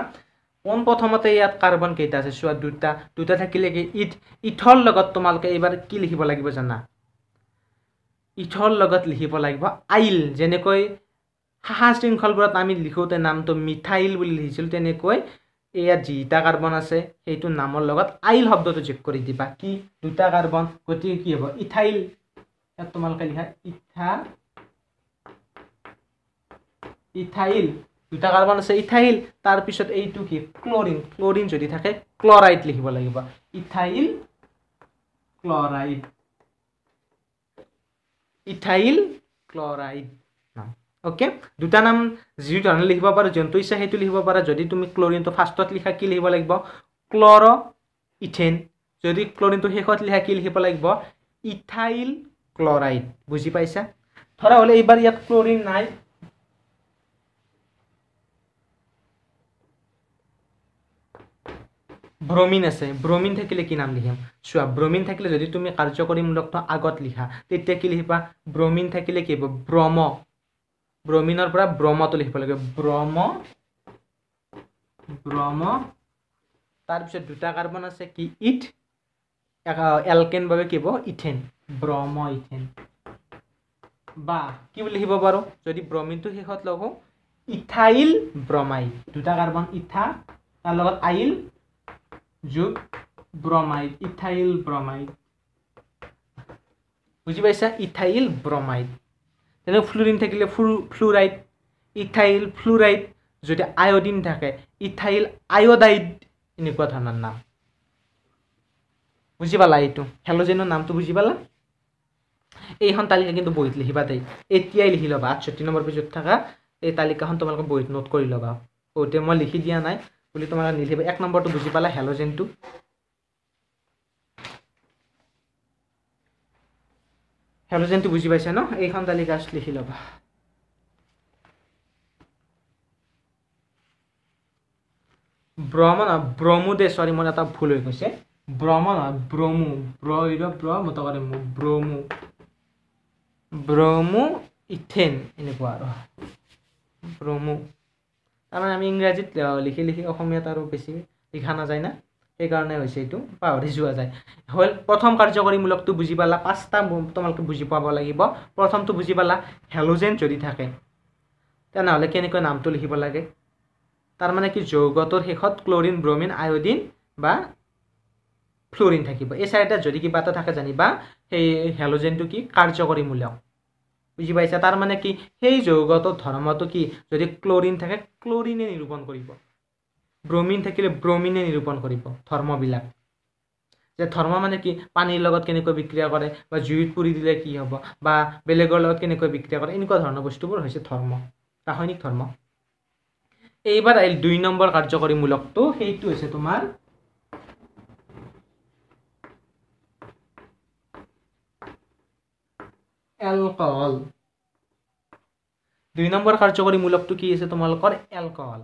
পোন প্ৰথমতে ইয়াত কাৰ্বন কেইটা আছে চোৱা দুটা দুটা থাকিলে কি ইট ইথৰ লগত তোমালোকে এইবাৰ কি লিখিব লাগিব জানা ইথৰ লগত লিখিব লাগিব আইল যেনেকৈ হাঁহা শৃংখলবোৰত আমি লিখোঁতে নামটো মিঠাইল বুলি লিখিছিলোঁ তেনেকৈ ইয়াত যিটা কাৰ্বন আছে সেইটো নামৰ লগত আইল শব্দটো যোগ কৰি দিবা কি দুটা কাৰ্বন গতিকে কি হ'ব ইথাইল ইয়াত তোমালোকে লিখা ইথা ইথাইল দুটা কাৰ্বন আছে ইথাইল তাৰপিছত এইটো কি ক্লৰিন ক্লৰিন যদি থাকে ক্লৰাইড লিখিব লাগিব ethyl chloride ethyl chloride okay দুটা নাম যি ধৰণে লিখিব পাৰোঁ যোনটো ইচ্ছা সেইটো লিখিব পাৰা যদি তুমি ক্লৰিনটো ফাৰ্ষ্টত লিখা কি লিখিব লাগিব ক্লৰ ইথেন যদি ক্লৰিনটো শেষত লিখা কি লিখিব লাগিব ইথাইল ক্লৰাইড বুজি পাইছা ধৰা হ'লে এইবাৰ ইয়াত ক্লৰিন নাই ব্ৰমিন আছে ব্ৰমিন থাকিলে কি নাম লিখিম চোৱা ব্ৰমিন থাকিলে যদি তুমি কাৰ্যকৰীমূলকটো আগত লিখা তেতিয়া কি লিখিবা ব্ৰমিন থাকিলে কি হ'ব ব্ৰহ্ম ব্ৰমিনৰ পৰা ব্ৰহ্মটো লিখিব লাগিব ব্ৰহ্ম ব্ৰহ্ম তাৰপিছত দুটা কাৰ্বন আছে কি ইট এলকেন বাবে কি হ'ব ইথেন ব্ৰহ্ম ইথেন বা কি বুলি লিখিব পাৰোঁ যদি ব্ৰমিনটো শেষত লগো ইথাইল ব্ৰমাইল দুটা কাৰ্বন ইথা তাৰ লগত আইল যোগ ব্ৰমাইড ইথাইল ব্ৰমাইড বুজি পাইছা ইথাইল ব্ৰমাইড যেনে ফ্লোৰিন থাকিলে ফ্লু ফ্লুৰাইড ইথাইল ফ্লুৰাইড যদি আয়'ডিন থাকে ইথাইল আয়'ডাইড এনেকুৱা ধৰণৰ নাম বুজি পালা এইটো হেল'জেনৰ নামটো বুজি পালা এইখন তালিকা কিন্তু বহীত লিখিবা দেই এতিয়াই লিখি ল'বা আঠষষ্ঠি নম্বৰ পেজত থকা এই তালিকাখন তোমালোকে বহীত নোট কৰি ল'বা বহুতে মই লিখি দিয়া নাই বুলি তোমাক নিদিব এক নম্বৰটো বুজি পালা হেলজেনটো হেলজেনটো বুজি পাইছা ন এইখন তালিকা লিখি ল'বা ব্ৰহ্ম ন ব্ৰমো দে চৰি মোৰ এটা ভুল হৈ গৈছে ব্ৰহ্ম ন ব্ৰমো ব্ৰ ব্ৰহ্ম তাৰ ব্ৰমো ব্ৰমো ইথেন এনেকুৱা আৰু ব্ৰমো তাৰমানে আমি ইংৰাজীত লিখি লিখি অসমীয়াত আৰু বেছি লিখা নাযায় না সেইকাৰণে হৈছে এইটো পাহৰি যোৱা যায় হ'ল প্ৰথম কাৰ্যকৰীমূলকটো বুজি পালা পাঁচটা তোমালোকে বুজি পাব লাগিব প্ৰথমটো বুজি পালা হেলোজেন যদি থাকে তেনেহ'লে কেনেকৈ নামটো লিখিব লাগে তাৰমানে কি যৌগটোৰ শেষত ক্লৰিন ব্ৰমিন আয়'ডিন বা ফ্লৰিন থাকিব এই চাৰিটা যদি কিবা এটা থাকে জানিবা সেই হেলোজেনটো কি কাৰ্যকৰীমূলক বুজি পাইছে তাৰ মানে কি সেই যৌগটোৰ ধৰ্মটো কি যদি ক্লৰিন থাকে ক্লৰিনে নিৰূপণ কৰিব ব্ৰমিন থাকিলে ব্ৰমিনে নিৰূপণ কৰিব ধৰ্মবিলাক যে ধৰ্ম মানে কি পানীৰ লগত কেনেকৈ বিক্ৰিয়া কৰে বা জুইত পুৰি দিলে কি হ'ব বা বেলেগৰ লগত কেনেকৈ বিক্ৰিয়া কৰে এনেকুৱা ধৰণৰ বস্তুবোৰ হৈছে ধৰ্ম ৰাসায়নিক ধৰ্ম এইবাৰ আহিল দুই নম্বৰ কাৰ্যকৰীমূলকটো সেইটো হৈছে তোমাৰ এলকহল দুই নম্বৰ কাৰ্যকৰী মূলকটো কি আছে তোমালোকৰ এলকহল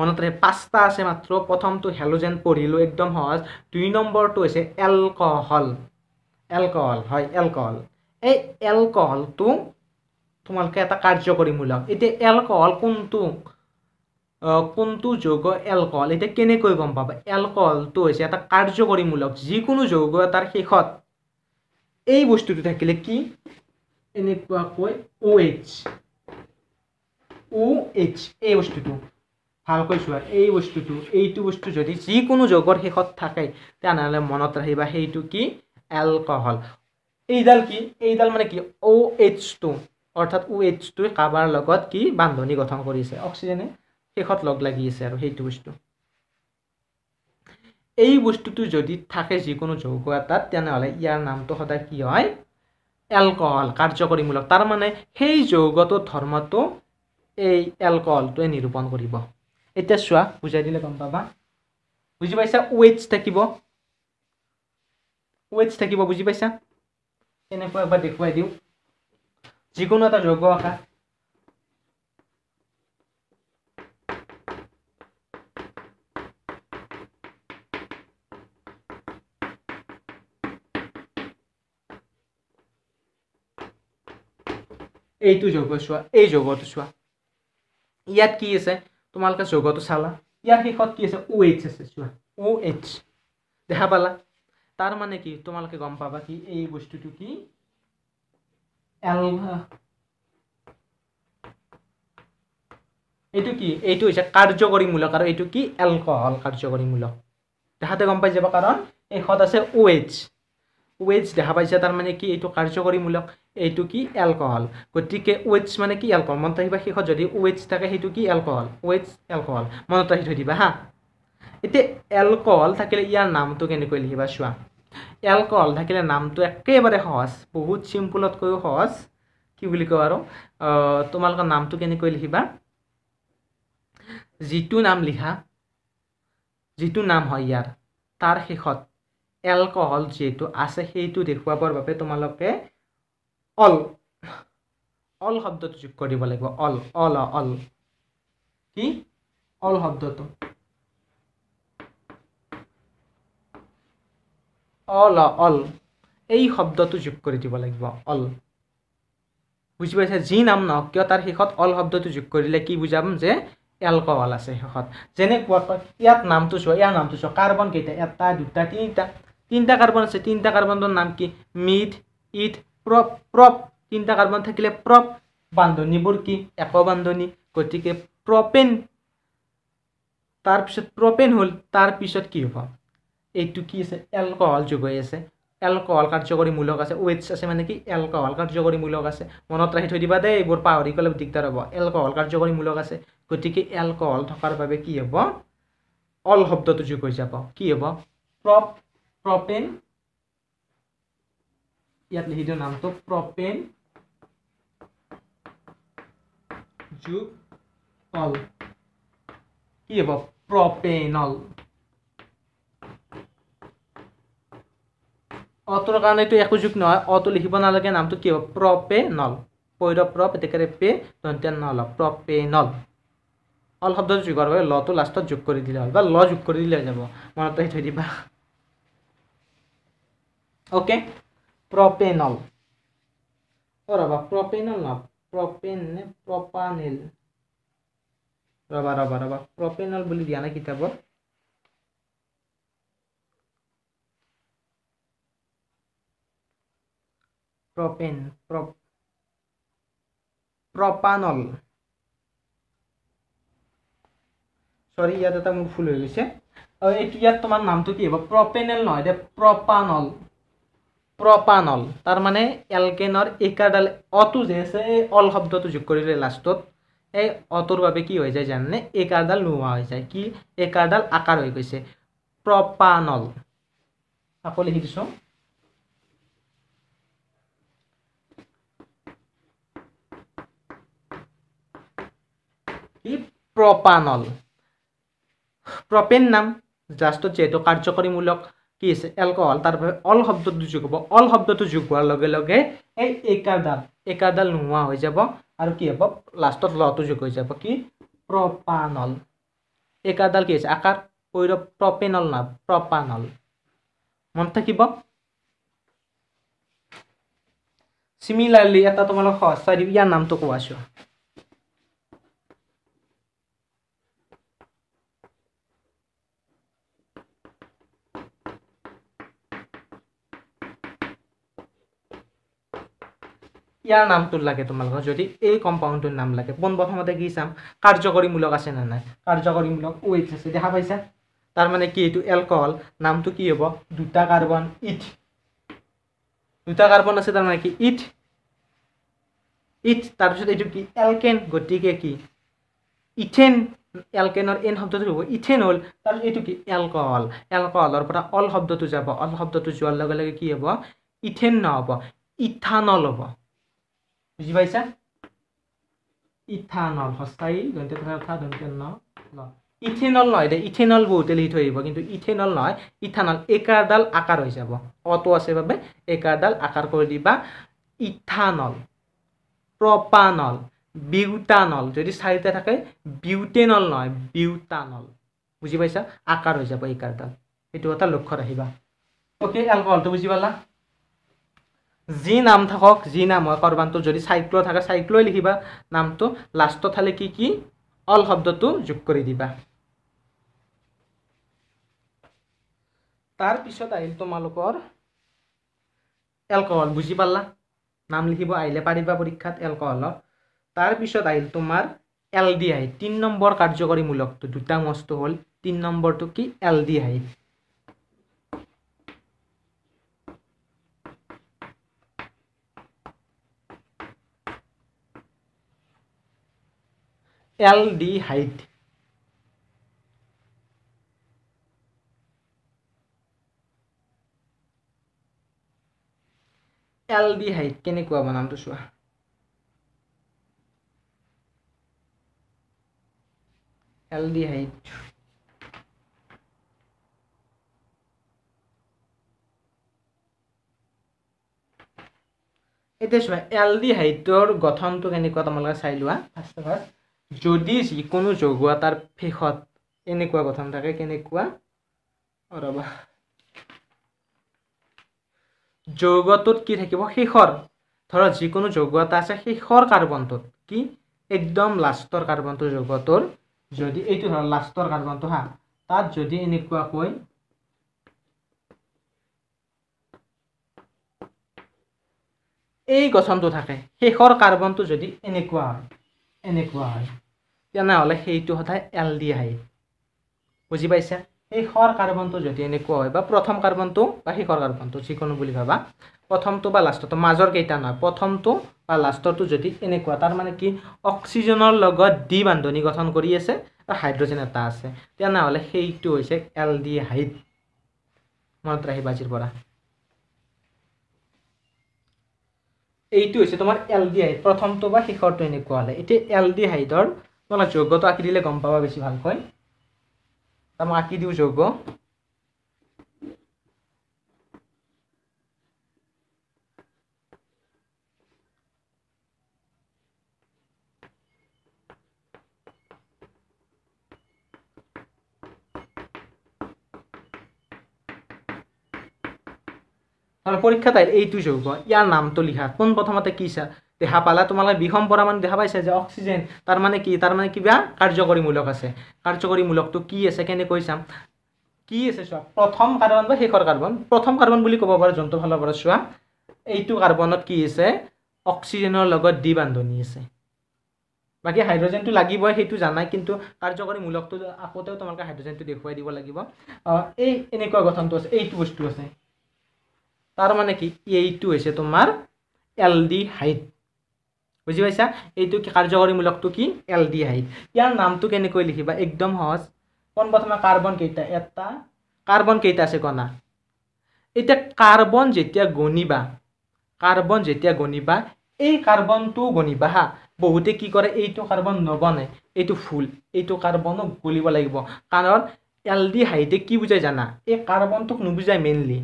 মনত ৰাখে পাঁচটা আছে মাত্ৰ প্ৰথমটো হেলোজেন পঢ়িলোঁ একদম সহজ দুই নম্বৰটো হৈছে এলকহল এলকহল হয় এলকহল এই এলকহলটো তোমালোকে এটা কাৰ্যকৰী মূলক এতিয়া এলকহল কোনটো কোনটো যৌগ এলকহল এতিয়া কেনেকৈ গম পাবা এলকহলটো হৈছে এটা কাৰ্যকৰীমূলক যিকোনো যৌগ এটাৰ শেষত এই বস্তুটো থাকিলে কি এনেকুৱাকৈ ও এইচ ও এইচ এই বস্তুটো ভালকৈ চোৱা এই বস্তুটো এইটো বস্তু যদি যিকোনো যোগৰ শেষত থাকে তেনেহ'লে মনত ৰাখিবা সেইটো কি এলকহল এইডাল কি এইডাল মানে কি অ' এইচ টু অৰ্থাৎ ও এইচটোৱে কাৰোবাৰ লগত কি বান্ধনি গঠন কৰিছে অক্সিজেনে শেষত লগ লাগি আছে আৰু সেইটো বস্তু এই বস্তুটো যদি থাকে যিকোনো যৌগ এটাত তেনেহ'লে ইয়াৰ নামটো সদায় কি হয় এলকহল কাৰ্যকৰীমূলক তাৰমানে সেই যৌগটো ধৰ্মটো এই এলকহলটোৱে নিৰূপণ কৰিব এতিয়া চোৱা বুজাই দিলে গম পাবা বুজি পাইছা ৱেইটছ থাকিব ৱেইটছ থাকিব বুজি পাইছা এনেকুৱা এবাৰ দেখুৱাই দিওঁ যিকোনো এটা যৌগ অহা এইটো যোগ চোৱা এই যোগটো চোৱা ইয়াত কি আছে তোমালোকে যোগটো চালা ইয়াৰ শেষত কি আছে অ' এইচ আছে চোৱা অ' এইচ দেখা পালা তাৰ মানে কি তোমালোকে গম পাবা কি এই বস্তুটো কি এল এইটো কি এইটো হৈছে কাৰ্যকৰীমূলক আৰু এইটো কি এলকহল কাৰ্যকৰীমূলক দেখাতে গম পাই যাবা কাৰণ এইষত আছে ও এইচ ৱেজ দেখা পাইছে তাৰমানে কি এইটো কাৰ্যকৰীমূলক এইটো কি এলকহল গতিকে ৱেটছ মানে কি এলকহল মনত ৰাখিবা শেষত যদি ৱেটছ থাকে সেইটো কি এলকহল ৱেটছ এলকহল মনত ৰাখি থৈ দিবা হা এতিয়া এলকহল থাকিলে ইয়াৰ নামটো কেনেকৈ লিখিবা চোৱা এলকহল থাকিলে নামটো একেবাৰে সহজ বহুত চিম্পুলতকৈও সহজ কি বুলি কওঁ আৰু তোমালোকৰ নামটো কেনেকৈ লিখিবা যিটো নাম লিখা যিটো নাম হয় ইয়াৰ তাৰ শেষত এলকহল যিহেতু আছে সেইটো দেখুৱাবৰ বাবে তোমালোকে অল অল শব্দটো যোগ কৰিব লাগিব অল অল অল কি অল শব্দটো অল অল এই শব্দটো যোগ কৰি দিব লাগিব অল বুজি পাইছে যি নাম নহওক কিয় তাৰ শেষত অল শব্দটো যোগ কৰিলে কি বুজাম যে এলকহল আছে শেষত যেনে যেনেকুৱাকৈ ইয়াত নামটো চোৱা ইয়াৰ নামটো চোৱা কাৰ্বন কেইটা এটা দুটা তিনিটা তিনিটা কাৰ্বন আছে তিনিটা কাৰ্বনটোৰ নাম কি মিথ ইথ প্ৰপ প্ৰপ তিনিটা কাৰ্বন থাকিলে প্ৰপ বান্ধনীবোৰ কি এক বান্ধনী গতিকে প্ৰপেন তাৰপিছত প্ৰপেন হ'ল তাৰপিছত কি হ'ব এইটো কি আছে এলকহল যোগ হৈ আছে এলকহল কাৰ্যকৰীমূলক আছে ৱেটছ আছে মানে কি এলকহল কাৰ্যকৰীমূলক আছে মনত ৰাখি থৈ দিবা দেই এইবোৰ পাহৰি গ'লে দিগদাৰ হ'ব এলকহল কাৰ্যকৰীমূলক আছে গতিকে এলকহল থকাৰ বাবে কি হ'ব অল শব্দটো যোগ হৈ যাব কি হ'ব প্ৰপ প্ৰপেন ইয়াত লিখি नाम নামটো प्रोपेन जुअल অল কি হব অতর কারণে এইটো একো যোগ নহয় অটো লিখিব নালাগে নামটো কি হ'ব প্ৰপেনল পৈৰ প্ৰ পেতেকাৰে পে দন্ত্য নল প্ৰপেনল অল শব্দটো যোগৰ বাবে লটো লাষ্টত যোগ কৰি দিলে হ'ল বা ল যোগ কৰি দিলে হৈ যাব মনত ৰাখি থৈ দিবা অ'কে प्रोपेनॉल और अब प्रोपेनॉल ना प्रोपेन ने प्रोपानिल रबा रबा रबा प्रोपेनॉल बोली दिया ना किताब प्रोपेन प्रो प्रोपानॉल सॉरी याद आता मुझे फुल हो गया से और एक याद तो मान नाम तो क्या है वो प्रोपेनल ना है ये प्रोपानॉल প্ৰপানল তাৰমানে এলকেনৰ একাডাল অটো যে আছে এই অল শব্দটো যোগ কৰিলে লাষ্টত এই অটোৰ বাবে কি হৈ যায় জানেনে একাডাল নোহোৱা হৈ যায় কি একাডাল আকাৰ হৈ গৈছে প্ৰপানল আকৌ লিখি দিছোঁ ই প্ৰপানল প্ৰপেন নাম জাষ্টত যিহেতু কাৰ্যকৰীমূলক কি আছে এলকহল তাৰ বাবে অল শব্দটো যোগ হ'ব অল শব্দটো যোগ হোৱাৰ লগে লগে এই একাডাল একাডাল নোহোৱা হৈ যাব আৰু কি হ'ব লাষ্টত লটো যোগ হৈ যাব কি প্ৰপানল একাডাল কি হৈছে আকাৰ ভৈৰৱ প্ৰপেনল নহয় প্ৰপানল মনত থাকিব চিমিলাৰলি এটা তোমালোকক সহজ চাই দিবি ইয়াৰ নামটো কোৱাছোঁ ইয়ার নাম তো লাগে তোমালোক যদি এই কম্পাউন্ডর নাম লাগে পন প্রথমতে কি চাম কার্যকরীমূলক আছে না নাই কার্যকরীমূলক ওয়েট আছে দেখা পাইছা তার মানে কি এইটো এলকোহল নামটো কি হব দুটা কার্বন ইট দুটা কার্বন আছে তার মানে কি ইট ইট তারপর এই কি এলকেন গতিকে কি ইথেন এলকেনৰ এন শব্দটো হ'ব ইথেন হ'ল তাৰ এইটো কি এলকহল এলকহলৰ পৰা অল শব্দটো যাব অল শব্দটো যোৱাৰ লগে লগে কি হ'ব ইথেন নহ'ব ইথানল হ'ব বুজি পাইছা ইথানল হস্তায়ী দন্তে তথা দন্তে ন ইথেনল নহয় দে ইথেনল বহুতে লিখি থৈ আহিব কিন্তু ইথেনল নহয় ইথানল একাৰডাল আকাৰ হৈ যাব অটো আছে বাবে একাৰডাল আকাৰ কৰি দিবা ইথানল প্ৰপানল বিউটানল যদি চাৰিটা থাকে বিউটেনল নহয় বিউটানল বুজি পাইছা আকাৰ হৈ যাব এইকাৰডাল সেইটো এটা লক্ষ্য ৰাখিবা অ'কে এলকহলটো যি নাম থাকক যি নাম হয় কৰবানটো যদি চাইক্লো থাকে চাইক্লোৱে লিখিবা নামটো লাষ্টত হ'লে কি কি অল শব্দটো যোগ কৰি দিবা তাৰপিছত আহিল তোমালোকৰ এলকহল বুজি পাৰলা নাম লিখিব আহিলে পাৰিবা পৰীক্ষাত এলকহলৰ তাৰপিছত আহিল তোমাৰ এল ডি আই তিনি নম্বৰ কাৰ্যকৰীমূলকটো দুটা মস্তু হ'ল তিনি নম্বৰটো কি aldehyde aldehyde aldehyde কেনেকুৱা বনামটো চোৱা এলডিহাইড এতিয়া চোৱা এল ডি হাইটৰ গঠনটো কেনেকুৱা তোমালোকে চাই লোৱা ফাৰ্ষ্ট অফ অল যদি যিকোনো জগোৱা তাৰ শেষত এনেকুৱা গঠন থাকে কেনেকুৱা ৰ'বা যৌগটোত কি থাকিব শেষৰ ধৰক যিকোনো যৌগ এটা আছে শেষৰ কাৰ্বনটোত কি একদম লাষ্টৰ কাৰ্বনটো যৌগটোৰ যদি এইটো ধৰক লাষ্টৰ কাৰ্বনটো হা তাত যদি এনেকুৱাকৈ এই গঠনটো থাকে শেষৰ কাৰ্বনটো যদি এনেকুৱা হয় এনেকুৱা হয় তেনেহ'লে সেইটো সদায় এল ডি হাইট বুজি পাইছা সেই শৰ কাৰ্বনটো যদি এনেকুৱা হয় বা প্ৰথম কাৰ্বনটো বা শেষৰ কাৰ্বনটো যিকোনো বুলি ভাবা প্ৰথমটো বা লাষ্টৰটো মাজৰ কেইটা নহয় প্ৰথমটো বা লাষ্টৰটো যদি এনেকুৱা তাৰমানে কি অক্সিজেনৰ লগত দি বান্ধনি গঠন কৰি আছে আৰু হাইড্ৰজেন এটা আছে তেনেহ'লে সেইটো হৈছে এল ডি হাইট মনত ৰাখিবা আজিৰ পৰা এইটো হৈছে তোমাৰ এল ডি হাইট প্ৰথমটো বা শেষৰটো এনেকুৱা হ'লে এতিয়া এল ডি হাইডৰ তোমাৰ যৌগটো আঁকি দিলে গম পাবা বেছি ভালকৈ মই আঁকি দিওঁ যৌগ তাহলে পৰীক্ষা তাই এইটুই যৌগ ইয়াৰ নাম লিখা পোন কি চা দেখা পালা তোমালোকে বিষম পৰা মানে দেখা পাইছে যে অক্সিজেন তাৰ মানে কি তাৰ মানে কিবা কাৰ্যকৰীমূলক আছে কাৰ্যকৰীমূলকটো কি আছে কেনেকৈ চাম কি আছে চোৱা প্ৰথম কাৰ্বন বা শেষৰ কাৰ্বন প্ৰথম কাৰ্বন বুলি ক'ব পাৰোঁ যোনটো ফালৰ পৰা চোৱা এইটো কাৰ্বনত কি আছে অক্সিজেনৰ লগত দি বান্ধনি আছে বাকী হাইড্ৰজেনটো লাগিবই সেইটো জানাই কিন্তু কাৰ্যকৰীমূলকটো আকৌ তেওঁ তোমালোকে হাইড্ৰজেনটো দেখুৱাই দিব লাগিব এই এনেকুৱা গঠনটো আছে এইটো বস্তু আছে তার মানে কি এইটো e হৈছে তোমার এলডিহাইড বুঝি পাইছা এইটো কি কার্যকরীমূলকটো কি এলডিহাইড ইয়ার নামটো কেনে কই লিখিবা একদম সহজ কোন প্রথমে কার্বন কেইটা এটা কার্বন কেইটা আছে কনা এটা কার্বন যেতিয়া গণিবা কার্বন যেতিয়া গণিবা এই কার্বনটো গণিবা হা বহুতে কি করে এইটো কার্বন নগণে এইটো ফুল এইটো কার্বনক গলিব লাগিব কারণ এল ডি হাইটে কি বুঝায় জানা এই কার্বনটোক নুবুঝায় মেইনলি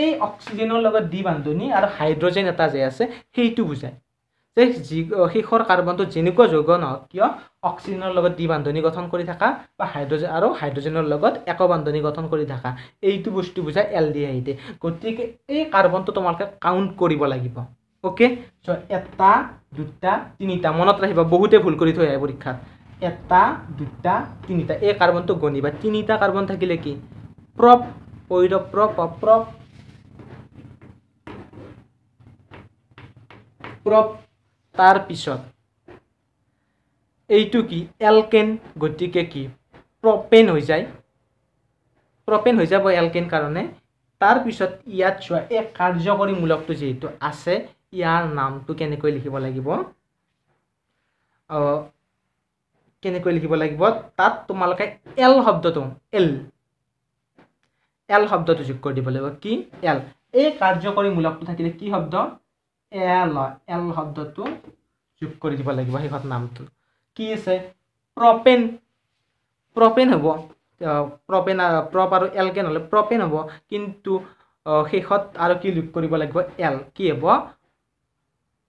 এই অক্সিজেনৰ লগত দি বান্ধনি আৰু হাইড্ৰজেন এটা যে আছে সেইটো বুজায় যে যি শেষৰ কাৰ্বনটো যেনেকুৱা যৌগ নহওক কিয় অক্সিজেনৰ লগত দি বান্ধনি গঠন কৰি থকা বা হাইড্ৰজেন আৰু হাইড্ৰজেনৰ লগত এক বান্ধনি গঠন কৰি থকা এইটো বস্তু বুজায় এল ডি আই ডে গতিকে এই কাৰ্বনটো তোমালোকে কাউণ্ট কৰিব লাগিব অ'কে চ' এটা দুটা তিনিটা মনত ৰাখিব বহুতে ভুল কৰি থৈ আহে পৰীক্ষাত এটা দুটা তিনিটা এই কাৰ্বনটো গণিবা তিনিটা কাৰ্বন থাকিলে কি প্ৰপ পৈৰ প্ৰপ প্ৰপ প্ৰপ তাৰ পিছত এইটো কি এলকেন গতিকে কি প্ৰপেন হৈ যায় প্ৰপেন হৈ যাব এলকেন কাৰণে তাৰপিছত ইয়াত চোৱা এই কাৰ্যকৰীমূলকটো যিহেতু আছে ইয়াৰ নামটো কেনেকৈ লিখিব লাগিব কেনেকৈ লিখিব লাগিব তাত তোমালোকে এল শব্দটো এল এল শব্দটো যোগ কৰি দিব লাগিব কি এল এই কাৰ্যকৰীমূলকটো থাকিলে কি শব্দ এল এল শব্দটো যোগ কৰি দিব লাগিব শেষত নামটো কি আছে প্ৰপেন প্ৰপেন হ'ব প্ৰপেন প্ৰপ আৰু এল কে নহ'লে প্ৰপেন হ'ব কিন্তু শেষত আৰু কি যোগ কৰিব লাগিব এল কি হ'ব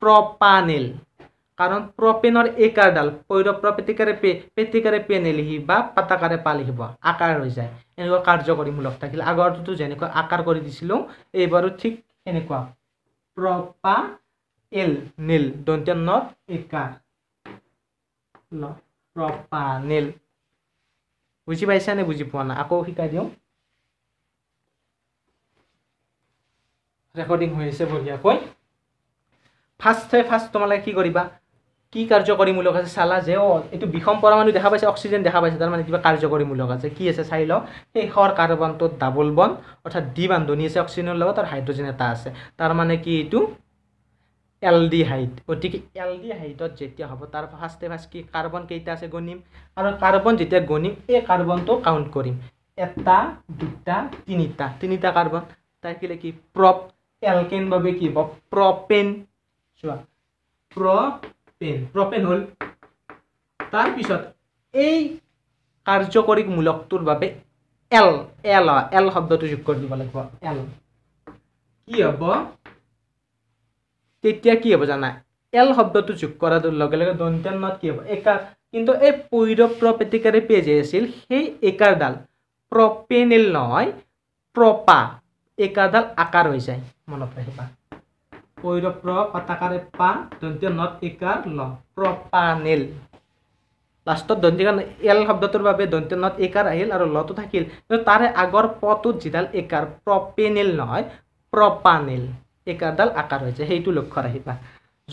প্ৰপানেল কাৰণ প্ৰপেনৰ একাৰডাল পৈৰৱ পেটিকাৰে পে পেটিকাৰে পেন লিখি বা পাতাকাৰে পা লিখিব আকাৰ হৈ যায় এনেকুৱা কাৰ্যকৰীমূলক থাকিলে আগৰটোতো যেনেকুৱা আকাৰ কৰি দিছিলোঁ এইবাৰো ঠিক সেনেকুৱা প্ৰপা এল নীল দন্তীয় নট একা ল প্ৰপা নীল বুজি পাইছানে বুজি পোৱা নাই আকৌ শিকাই দিওঁ ৰেকৰ্ডিং হৈ আছে বঢ়িয়াকৈ ফাৰ্ষ্টে ফাৰ্ষ্ট তোমালোকে কি কৰিবা কি কাৰ্যকৰীমূলক আছে চালা যে অ' এইটো বিষম পৰমাণু দেখা পাইছে অক্সিজেন দেখা পাইছে তাৰমানে কিবা কাৰ্যকৰীমূলক আছে কি আছে চাই লওঁ সেই খৰ কাৰ্বনটোত ডাবল বন অৰ্থাৎ দ্বি বান্ধনি আছে অক্সিজেনৰ লগত আৰু হাইড্ৰজেন এটা আছে তাৰমানে কি এইটো এল ডি হাইট গতিকে এল ডি হাইটত যেতিয়া হ'ব তাৰ ফাৰ্ষ্টে ফাৰ্ষ্ট কি কাৰ্বন কেইটা আছে গণিম আৰু কাৰ্বন যেতিয়া গণিম এই কাৰ্বনটো কাউণ্ট কৰিম এটা দুটা তিনিটা তিনিটা কাৰ্বন থাকিলে কি প্ৰপ এলকেন বাবে কি হ'ব প্ৰপেন চোৱা প্ৰ পেন প্ৰপেন হ'ল তাৰপিছত এই কাৰ্যকৰী মূলকটোৰ বাবে এল এল এল শব্দটো যোগ কৰি দিব লাগিব এল কি হ'ব তেতিয়া কি হ'ব জানা এল শব্দটো যোগ কৰাৰ লগে লগে দন্ত্যানত কি হ'ব একাৰ কিন্তু এই পৈৰপ্ৰপ এটিকাৰে পেজে আছিল সেই একাৰডাল প্ৰপেনেল নহয় প্ৰপা একাৰডাল আকাৰ হৈ যায় মনত ৰাখিবা পৈৰ প্ৰ পাতাকাৰে পা দন্ত্য নট ইকাৰ ল প্ৰপানিল লাস্টত দন্তীকাৰ এল শব্দটোৰ বাবে দন্ত্য নট ইকাৰ আহিল আৰু লটো থাকিল কিন্তু তাৰে আগৰ পটোত যিডাল ইকাৰ প্ৰপেনিল নহয় প্ৰপানিল ইকাৰডাল আকাৰ হৈছে সেইটো লক্ষ্য ৰাখিবা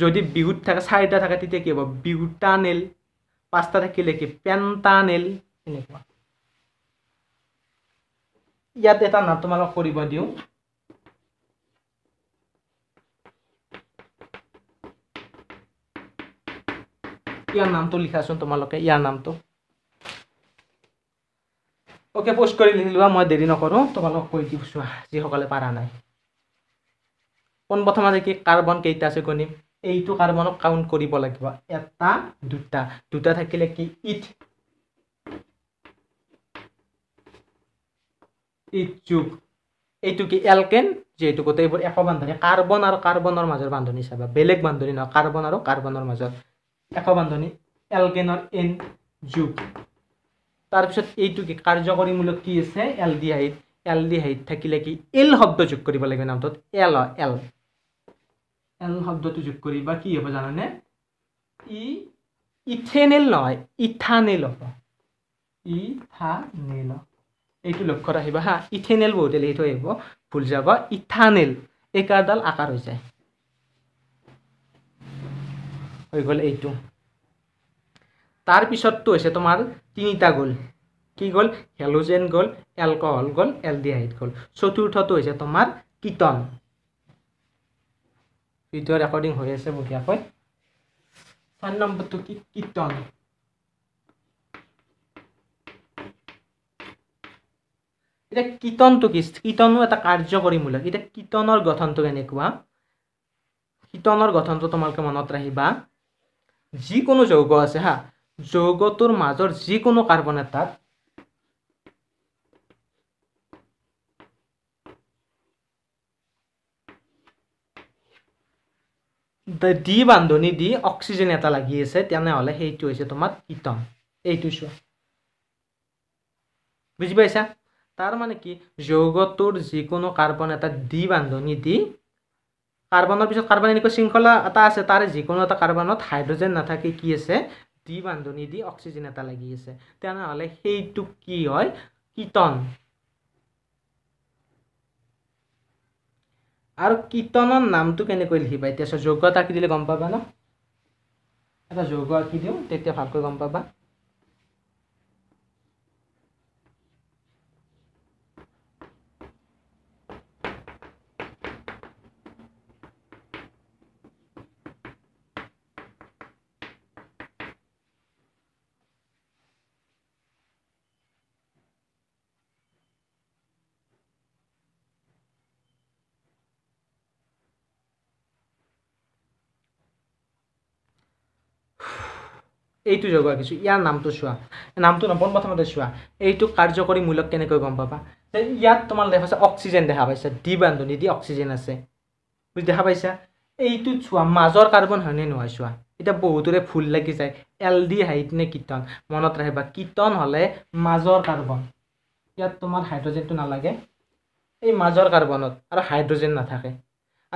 যদি বিহুত থাকে চাৰিটা থাকে তেতিয়া কি হ'ব বিহুটানিল পাঁচটা থাকিলে কি পেণ্টানিল এনেকুৱা ইয়াত এটা নাট তোমালোকক কৰিব দিওঁ ইয়াৰ নামটো লিখাচোন তোমালোকে ইয়াৰ নামটো অ'কে পোষ্ট কৰি লিখি লোৱা মই দেৰি নকৰোঁ তোমালোকক কৈ দিব চোৱা যিসকলে পাৰা নাই পোনপ্ৰথমতে কি কাৰ্বন কেইটা আছে গণিম এইটো কাৰ্বনক কাউণ্ট কৰিব লাগিব এটা দুটা দুটা থাকিলে কি ইট ইট যুগ এইটো কি এলকেন যিহেতু গোটেইবোৰ এশ বান্ধনী কাৰ্বন আৰু কাৰ্বনৰ মাজৰ বান্ধনী চাবা বেলেগ বান্ধনী নহয় কাৰ্বন আৰু কাৰ্বনৰ মাজত একবান্ধনি এলকেনৰ এন যোগ তাৰপিছত এইটো কি কাৰ্যকৰীমূলক কি আছে aldehyde aldehyde থাকিলে কি এল শব্দ যোগ কৰিব লাগিব নামটোত এল অ এল এল শব্দটো যোগ কৰিবা কি হ'ব জানানে ই ইথেনেল নহয় ইথানেল হ'ব ইথানেল এইটো লক্ষ্য ৰাখিবা হা ইথেনেল বহুতে লিখি থৈ আহিব ভুল যাব ইথানেল একাৰডাল আকাৰ হৈ যায় হৈ গ'ল এইটো তাৰ পিছততো হৈছে তোমাৰ তিনিটা গ'ল কি গ'ল হেলোজেন গ'ল এলকহল গ'ল এলডিহাইড গ'ল চতুৰ্থটো হৈছে তোমাৰ কীৰ্তন ভিডিঅ' ৰেকৰ্ডিং হৈ আছে বঢ়িয়াকৈ চাৰি নম্বৰটো কি কীৰ্তন এতিয়া কীৰ্তনটো কি কীৰ্তনো এটা কাৰ্যকৰীমূলক এতিয়া কীৰ্তনৰ গঠনটো কেনেকুৱা কীৰ্তনৰ গঠনটো তোমালোকে মনত ৰাখিবা যিকোনো যৌগ আছে হা যৌগটোৰ মাজৰ যিকোনো কাৰ্বন এটাত দি বান্ধনি দি অক্সিজেন এটা লাগি আছে তেনেহ'লে সেইটো হৈছে তোমাৰ কীৰ্তন এইটো চোৱা বুজি পাইছা তাৰমানে কি যৌগটোৰ যিকোনো কাৰ্বন এটা দ্বি বান্ধনি দি কাৰ্বনৰ পিছত কাৰ্বন এনেকুৱা শৃংখলা এটা আছে তাৰে যিকোনো এটা কাৰ্বনত হাইড্ৰজেন নাথাকে কি আছে দি বান্ধনি দি অক্সিজেন এটা লাগি আছে তেনেহ'লে সেইটো কি হয় কীৰ্তন আৰু কীৰ্তনৰ নামটো কেনেকৈ লিখিবা এতিয়া যোগ্যত আঁকি দিলে গম পাবা ন এটা যোগ আঁকি দিওঁ তেতিয়া ভালকৈ গম পাবা এইটো জগোৱা কিছু ইয়াৰ নামটো চোৱা নামটো পোনপ্ৰথমতে চোৱা এইটো কাৰ্যকৰীমূলক কেনেকৈ গম পাবা যে ইয়াত তোমাৰ দেখা পাইছা অক্সিজেন দেখা পাইছা দি বান্ধনি দি অক্সিজেন আছে বুজি দেখা পাইছা এইটো চোৱা মাজৰ কাৰ্বন হয়নে নহয় চোৱা এতিয়া বহুতৰে ফুল লাগি যায় এল ডি হাইট নে কীৰ্তন মনত ৰাখিবা কীৰ্তন হ'লে মাজৰ কাৰ্বন ইয়াত তোমাৰ হাইড্ৰজেনটো নালাগে এই মাজৰ কাৰ্বনত আৰু হাইড্ৰজেন নাথাকে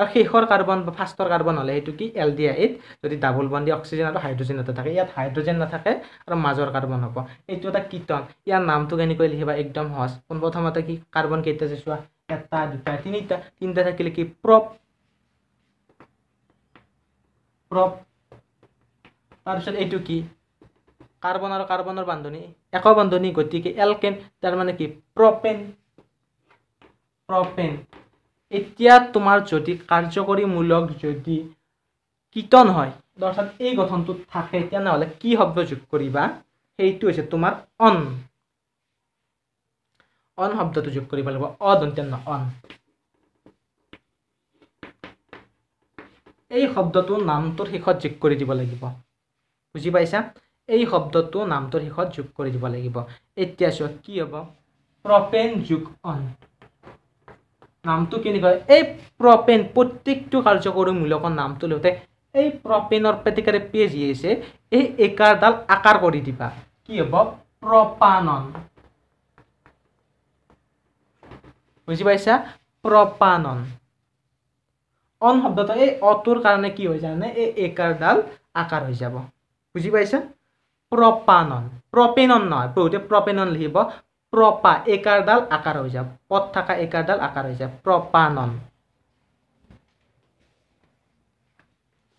আৰু শেষৰ কাৰ্বন বা ফাৰ্ষ্টৰ কাৰ্বন হ'লে সেইটো কি এল ডি আইত যদি ডাবল বন্দি অক্সিজেন আৰু হাইড্ৰজেন এটা থাকে ইয়াত হাইড্ৰজেন নাথাকে আৰু মাজৰ কাৰ্বন হ'ব এইটো এটা কীৰ্তন ইয়াৰ নামটো কেনেকৈ লিখিবা একদম সহজ পোন প্ৰথমতে কি কাৰ্বন কেইটা যে চোৱা এটা দুটা তিনিটা তিনিটা থাকিলে কি প্ৰপ প্ৰপ তাৰপিছত এইটো কি কাৰ্বন আৰু কাৰ্বনৰ বান্ধনি এক বান্ধনী গতিকে এলকেন তাৰমানে কি প্ৰপেন প্ৰপেন এতিয়া তোমাৰ যদি কাৰ্যকৰীমূলক যদি কীৰ্তন হয় অৰ্থাৎ এই গঠনটোত থাকে তেনেহ'লে কি শব্দ যোগ কৰিবা সেইটো হৈছে তোমাৰ অন অন শব্দটো যোগ কৰিব লাগিব অদন্তন্য অন এই শব্দটো নামটোৰ শেষত যোগ কৰি দিব লাগিব বুজি পাইছা এই শব্দটো নামটোৰ শেষত যোগ কৰি দিব লাগিব এতিয়া চোৱা কি হ'ব প্ৰপেন যোগ অন নামটো কেনেকুৱা কয় এই প্ৰপেন প্ৰত্যেকটো কাৰ্যকৰী মূলকৰ নামটো লওঁতে এই প্ৰপেনৰ প্ৰতিকাৰে পেজ আছে এই একাৰডাল আকাৰ কৰি দিবা কি হ'ব প্ৰপানন বুজি পাইছা প্ৰপানন অন শব্দটো এই অটোৰ কাৰণে কি হৈ যায় এই একাৰডাল আকাৰ হৈ যাব বুজি পাইছা প্ৰপানন প্ৰপেনন নহয় বহুতে প্ৰপেনন লিখিব প্রপা একারডাল আকার হয়ে যায় পথ থাকা একারডাল আকার হয়ে যায় প্রপানন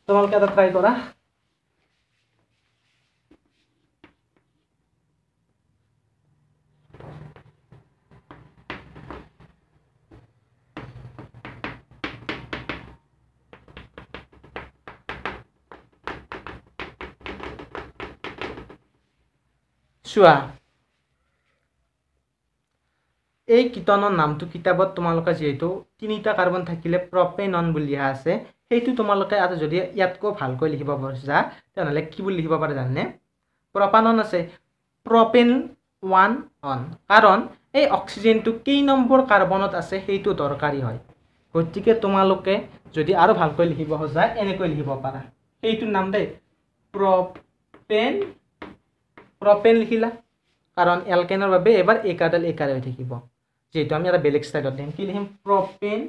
তোমালোকে এটা ট্রাই কৰা চোৱা এই কীটনৰ নামটো কিতাপত তোমালোকে যিহেতু তিনিটা কাৰ্বন থাকিলে প্ৰপেনন বুলি লিখা আছে সেইটো তোমালোকে আৰু যদি ইয়াতকৈ ভালকৈ লিখিব পাৰিছা তেনেহ'লে কি বুলি লিখিব পাৰে জানেনে প্ৰপানন আছে প্ৰপেন ওৱান অন কাৰণ এই অক্সিজেনটো কেই নম্বৰ কাৰ্বনত আছে সেইটো দৰকাৰী হয় গতিকে তোমালোকে যদি আৰু ভালকৈ লিখিব খোজা এনেকৈ লিখিব পাৰা সেইটোৰ নাম দেই প্ৰপেন প্ৰপেন লিখিলা কাৰণ এলকেনৰ বাবে এবাৰ একাডাল একাৰে হৈ থাকিব যেহেতু আমি এটা বেলেগ ষ্টাইলত দিম কি লিখিম প্ৰপেন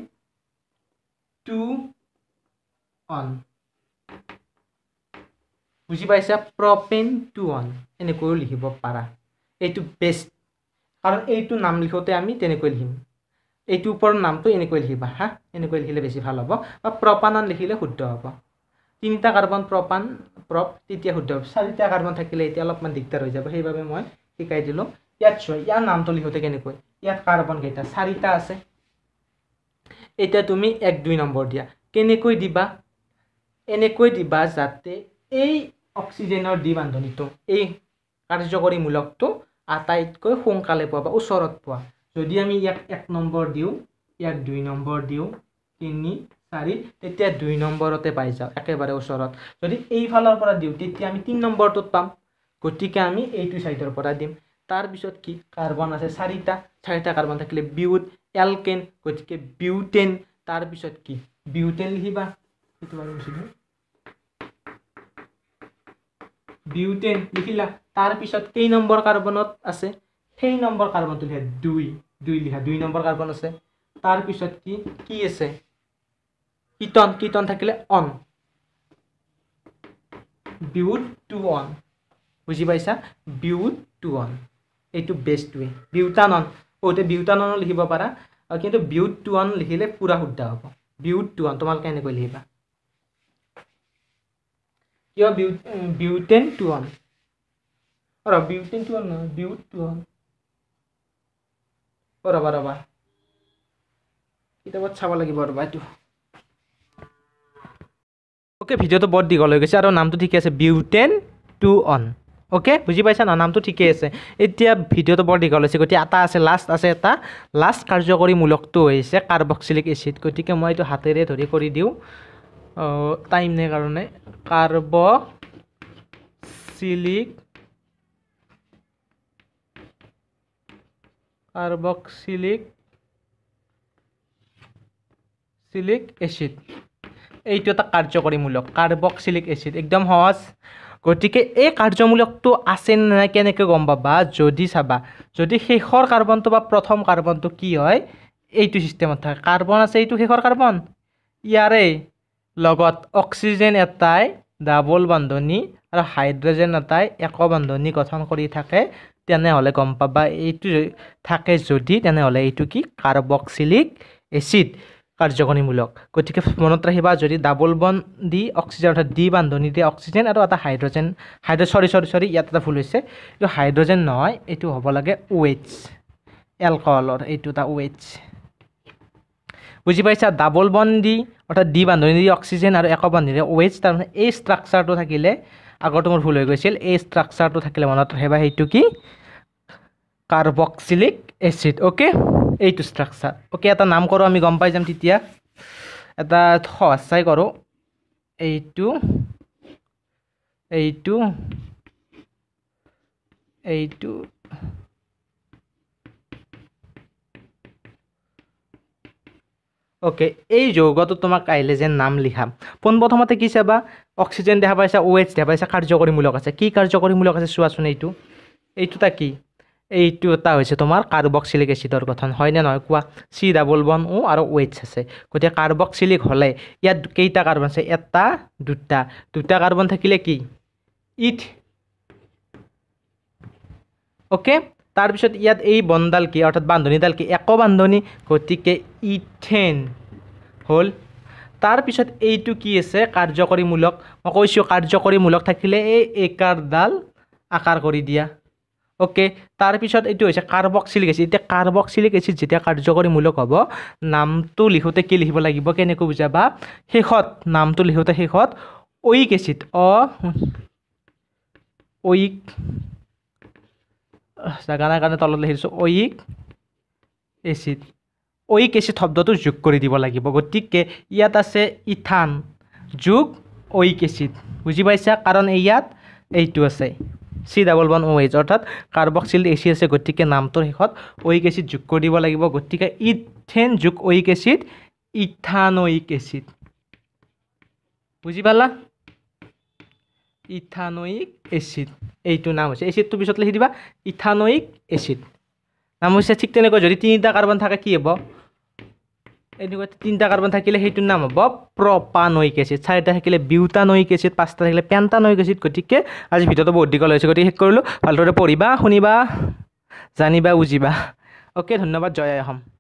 টু অন বুজি পাইছা প্ৰপেন টু অন এনেকৈও লিখিব পাৰা এইটো বেষ্ট কাৰণ এইটো নাম লিখোঁতে আমি তেনেকৈ লিখিম এইটোৰ ওপৰত নামটো এনেকৈ লিখিবা হা এনেকৈ লিখিলে বেছি ভাল হ'ব বা প্ৰপানন লিখিলে শুদ্ধ হ'ব তিনিটা কাৰ্বন প্ৰপান প্ৰপ তেতিয়া শুদ্ধ হ'ব চাৰিটা কাৰ্বন থাকিলে এতিয়া অলপমান দিগদাৰ হৈ যাব সেইবাবে মই শিকাই দিলোঁ ইয়াত চোৱা ইয়াৰ নামটো লিখোঁতে কেনেকৈ ইয়াত কাৰ্বন কেইটা চাৰিটা আছে এতিয়া তুমি এক দুই নম্বৰ দিয়া কেনেকৈ দিবা এনেকৈ দিবা যাতে এই অক্সিজেনৰ দি বান্ধনিটো এই কাৰ্যকৰীমূলকটো আটাইতকৈ সোনকালে পোৱা বা ওচৰত পোৱা যদি আমি ইয়াক এক নম্বৰ দিওঁ ইয়াক দুই নম্বৰ দিওঁ তিনি চাৰি তেতিয়া দুই নম্বৰতে পাই যাওঁ একেবাৰে ওচৰত যদি এইফালৰ পৰা দিওঁ তেতিয়া আমি তিনি নম্বৰটোত পাম গতিকে আমি এইটো ছাইডৰ পৰা দিম তাৰপিছত কি কাৰ্বন আছে চাৰিটা চাৰিটা কাৰ্বন থাকিলে বিউট এলকেন গতিকে বিউটেন তাৰপিছত কি বিউটেন লিখিবা সেইটো বাৰু বুজিলোঁ বিউটেন লিখিলা তাৰপিছত কেই নম্বৰ কাৰ্বনত আছে সেই নম্বৰ কাৰ্বনটো লিখা দুই দুই লিখা দুই নম্বৰ কাৰ্বন আছে তাৰপিছত কি কি আছে কীৰ্তন কীৰ্তন থাকিলে অন বিউট টু অন বুজি পাইছা বিউট টু অন এইটো বেষ্ট ৱে বিউটানন ঔতে বিউটাননো লিখিব পাৰা কিন্তু বিউট টু ওৱান লিখিলে পূৰা শুদ্ধ হ'ব বিউট টু ওৱান তোমালোকে এনেকৈ লিখিবা কিয় বিউট বিউটেন টু ওৱান ৰ বিউটেন টু ওৱান নহয় বিউট টু ওৱান ৰ'বা ৰ'বা কিতাপত চাব লাগিব ৰ'বা এইটো অ'কে ভিডিঅ'টো বৰ দীঘল হৈ গৈছে আৰু নামটো ঠিকে আছে বিউটেন টু অন অ'কে বুজি পাইছা ন নামটো ঠিকেই আছে এতিয়া ভিডিঅ'টো বৰ দীঘল হৈছে গতিকে এটা আছে লাষ্ট আছে এটা লাষ্ট কাৰ্যকৰীমূলকটো হৈছে কাৰ্বক্সিলিক এচিড গতিকে মই এইটো হাতেৰে ধৰি কৰি দিওঁ টাইম নাই কাৰণে কাৰ্বক্সিলিক কাৰ্বক্সিলিক চিলিক এচিড এইটো এটা কাৰ্যকৰীমূলক কাৰ্বক্সিলিক এচিড একদম সহজ গতিকে এই কাৰ্যমূলকটো আছে নে নাই কেনেকৈ গম পাবা যদি চাবা যদি শেষৰ কাৰ্বনটো বা প্ৰথম কাৰ্বনটো কি হয় এইটো চিষ্টেমত থাকে কাৰ্বন আছে এইটো শেষৰ কাৰ্বন ইয়াৰে লগত অক্সিজেন এটাই ডাবল বান্ধনী আৰু হাইড্ৰজেন এটাই এক বান্ধনী গঠন কৰি থাকে তেনেহ'লে গম পাবা এইটো থাকে যদি তেনেহ'লে এইটো কি কাৰ্বক্সিলিক এচিড কাৰ্যকনীমূলক গতিকে মনত ৰাখিবা যদি ডাবল বন দি অক্সিজেন অৰ্থাৎ দি বান্ধনি দিয়ে অক্সিজেন আৰু এটা হাইড্ৰজেন হাইড্ৰ চৰি চৰি চৰি ইয়াত এটা ভুল হৈছে এইটো হাইড্ৰজেন নহয় এইটো হ'ব লাগে ৱেইটছ এলকহলৰ এইটো এটা ৱেইটছ বুজি পাইছা ডাবল বন দি অৰ্থাৎ দি বান্ধনি দি অক্সিজেন আৰু এক একক দিয়ে ৱেইটছ তাৰমানে এই ষ্ট্ৰাকচাৰটো থাকিলে আগতে মোৰ ভুল হৈ গৈছিল এই ষ্ট্ৰাকচাৰটো থাকিলে মনত ৰাখিবা সেইটো কি কাৰ্বক্সিলিক এচিড অ'কে এইটো ষ্ট্ৰাকচাৰ অ'কে এটা নাম কৰোঁ আমি গম পাই যাম তেতিয়া এটা সহজ চাই কৰোঁ এইটো এইটো এইটো অ'কে এই যৌগটো তোমাক কাইলৈ যেন নাম লিখাম পোনপ্ৰথমতে কি চাবা অক্সিজেন দেখা পাইছা ৱেইটছ দেখা পাইছা কাৰ্যকৰীমূলক আছে কি কাৰ্যকৰীমূলক আছে চোৱাচোন এইটো এইটো এটা কি এইটো এটা হৈছে তোমাৰ কাৰ্বক্সিলিক এচিডৰ গঠন হয়নে নহয় কোৱা চি ডাবল বন ও আৰু ৱেইটছ আছে গতিকে কাৰ্বক্সিলিক হ'লে ইয়াত কেইটা কাৰ্বন আছে এটা দুটা দুটা কাৰ্বন থাকিলে কি ইথ অ'কে তাৰপিছত ইয়াত এই বনডাল কি অৰ্থাৎ বান্ধনীডাল কি এক বান্ধনী গতিকে ইথেন হ'ল তাৰপিছত এইটো কি আছে কাৰ্যকৰীমূলক মই কৈছোঁ কাৰ্যকৰীমূলক থাকিলে এই একাৰডাল আকাৰ কৰি দিয়া ওকে তাৰপিছত এইটো হৈছে কাৰ্বক্সিলিক এচিড এতিয়া কাৰ্বক্সিলিক এচিড যেতিয়া কাৰ্যকৰীমূলক হ'ব নামটো লিখোঁতে কি লিখিব লাগিব কেনেকৈ বুজাবা শেষত নামটো লিখোঁতে শেষত অইক এচিড অইক জাগানাৰ কাৰণে তলত লিখিছোঁ অইক এচিড অইক এচিড শব্দটো যোগ কৰি দিব লাগিব গতিকে ইয়াত আছে ইথান যোগ অইক এচিড বুজি পাইছা কাৰণ ইয়াত এইটো আছে C double one O' H অৰ্থাৎ কাৰ্বক্সিলিক এচিড আছে গতিকে নামটোৰ শেষত ওইক এচিড যোগ কৰি দিব লাগিব গতিকে ইথেন যোগ ওইক এচিড ইথানইক এচিড বুজি পালা ইথানইক এচিড এইটো নাম হৈছে এচিডটো পিছত লিখি দিবা ইথানইক এচিড নাম হৈছে ঠিক তেনেকৈ যদি তিনিটা কাৰ্বন থাকে কি হ'ব এনেকুৱা তিনিটা কাৰ্বন থাকিলে সেইটোৰ নাম হ'ব প্ৰপানৈক এচিড চাৰিটা থাকিলে বিউটানৈক এচিড পাঁচটা থাকিলে পেণ্টানৈক এচিড গতিকে আজি ভিডিঅ'টো বহুত দীঘল হৈছে গতিকে শেষ কৰিলোঁ ভালদৰে পঢ়িবা শুনিবা জানিবা বুজিবা অ'কে ধন্যবাদ জয় অসম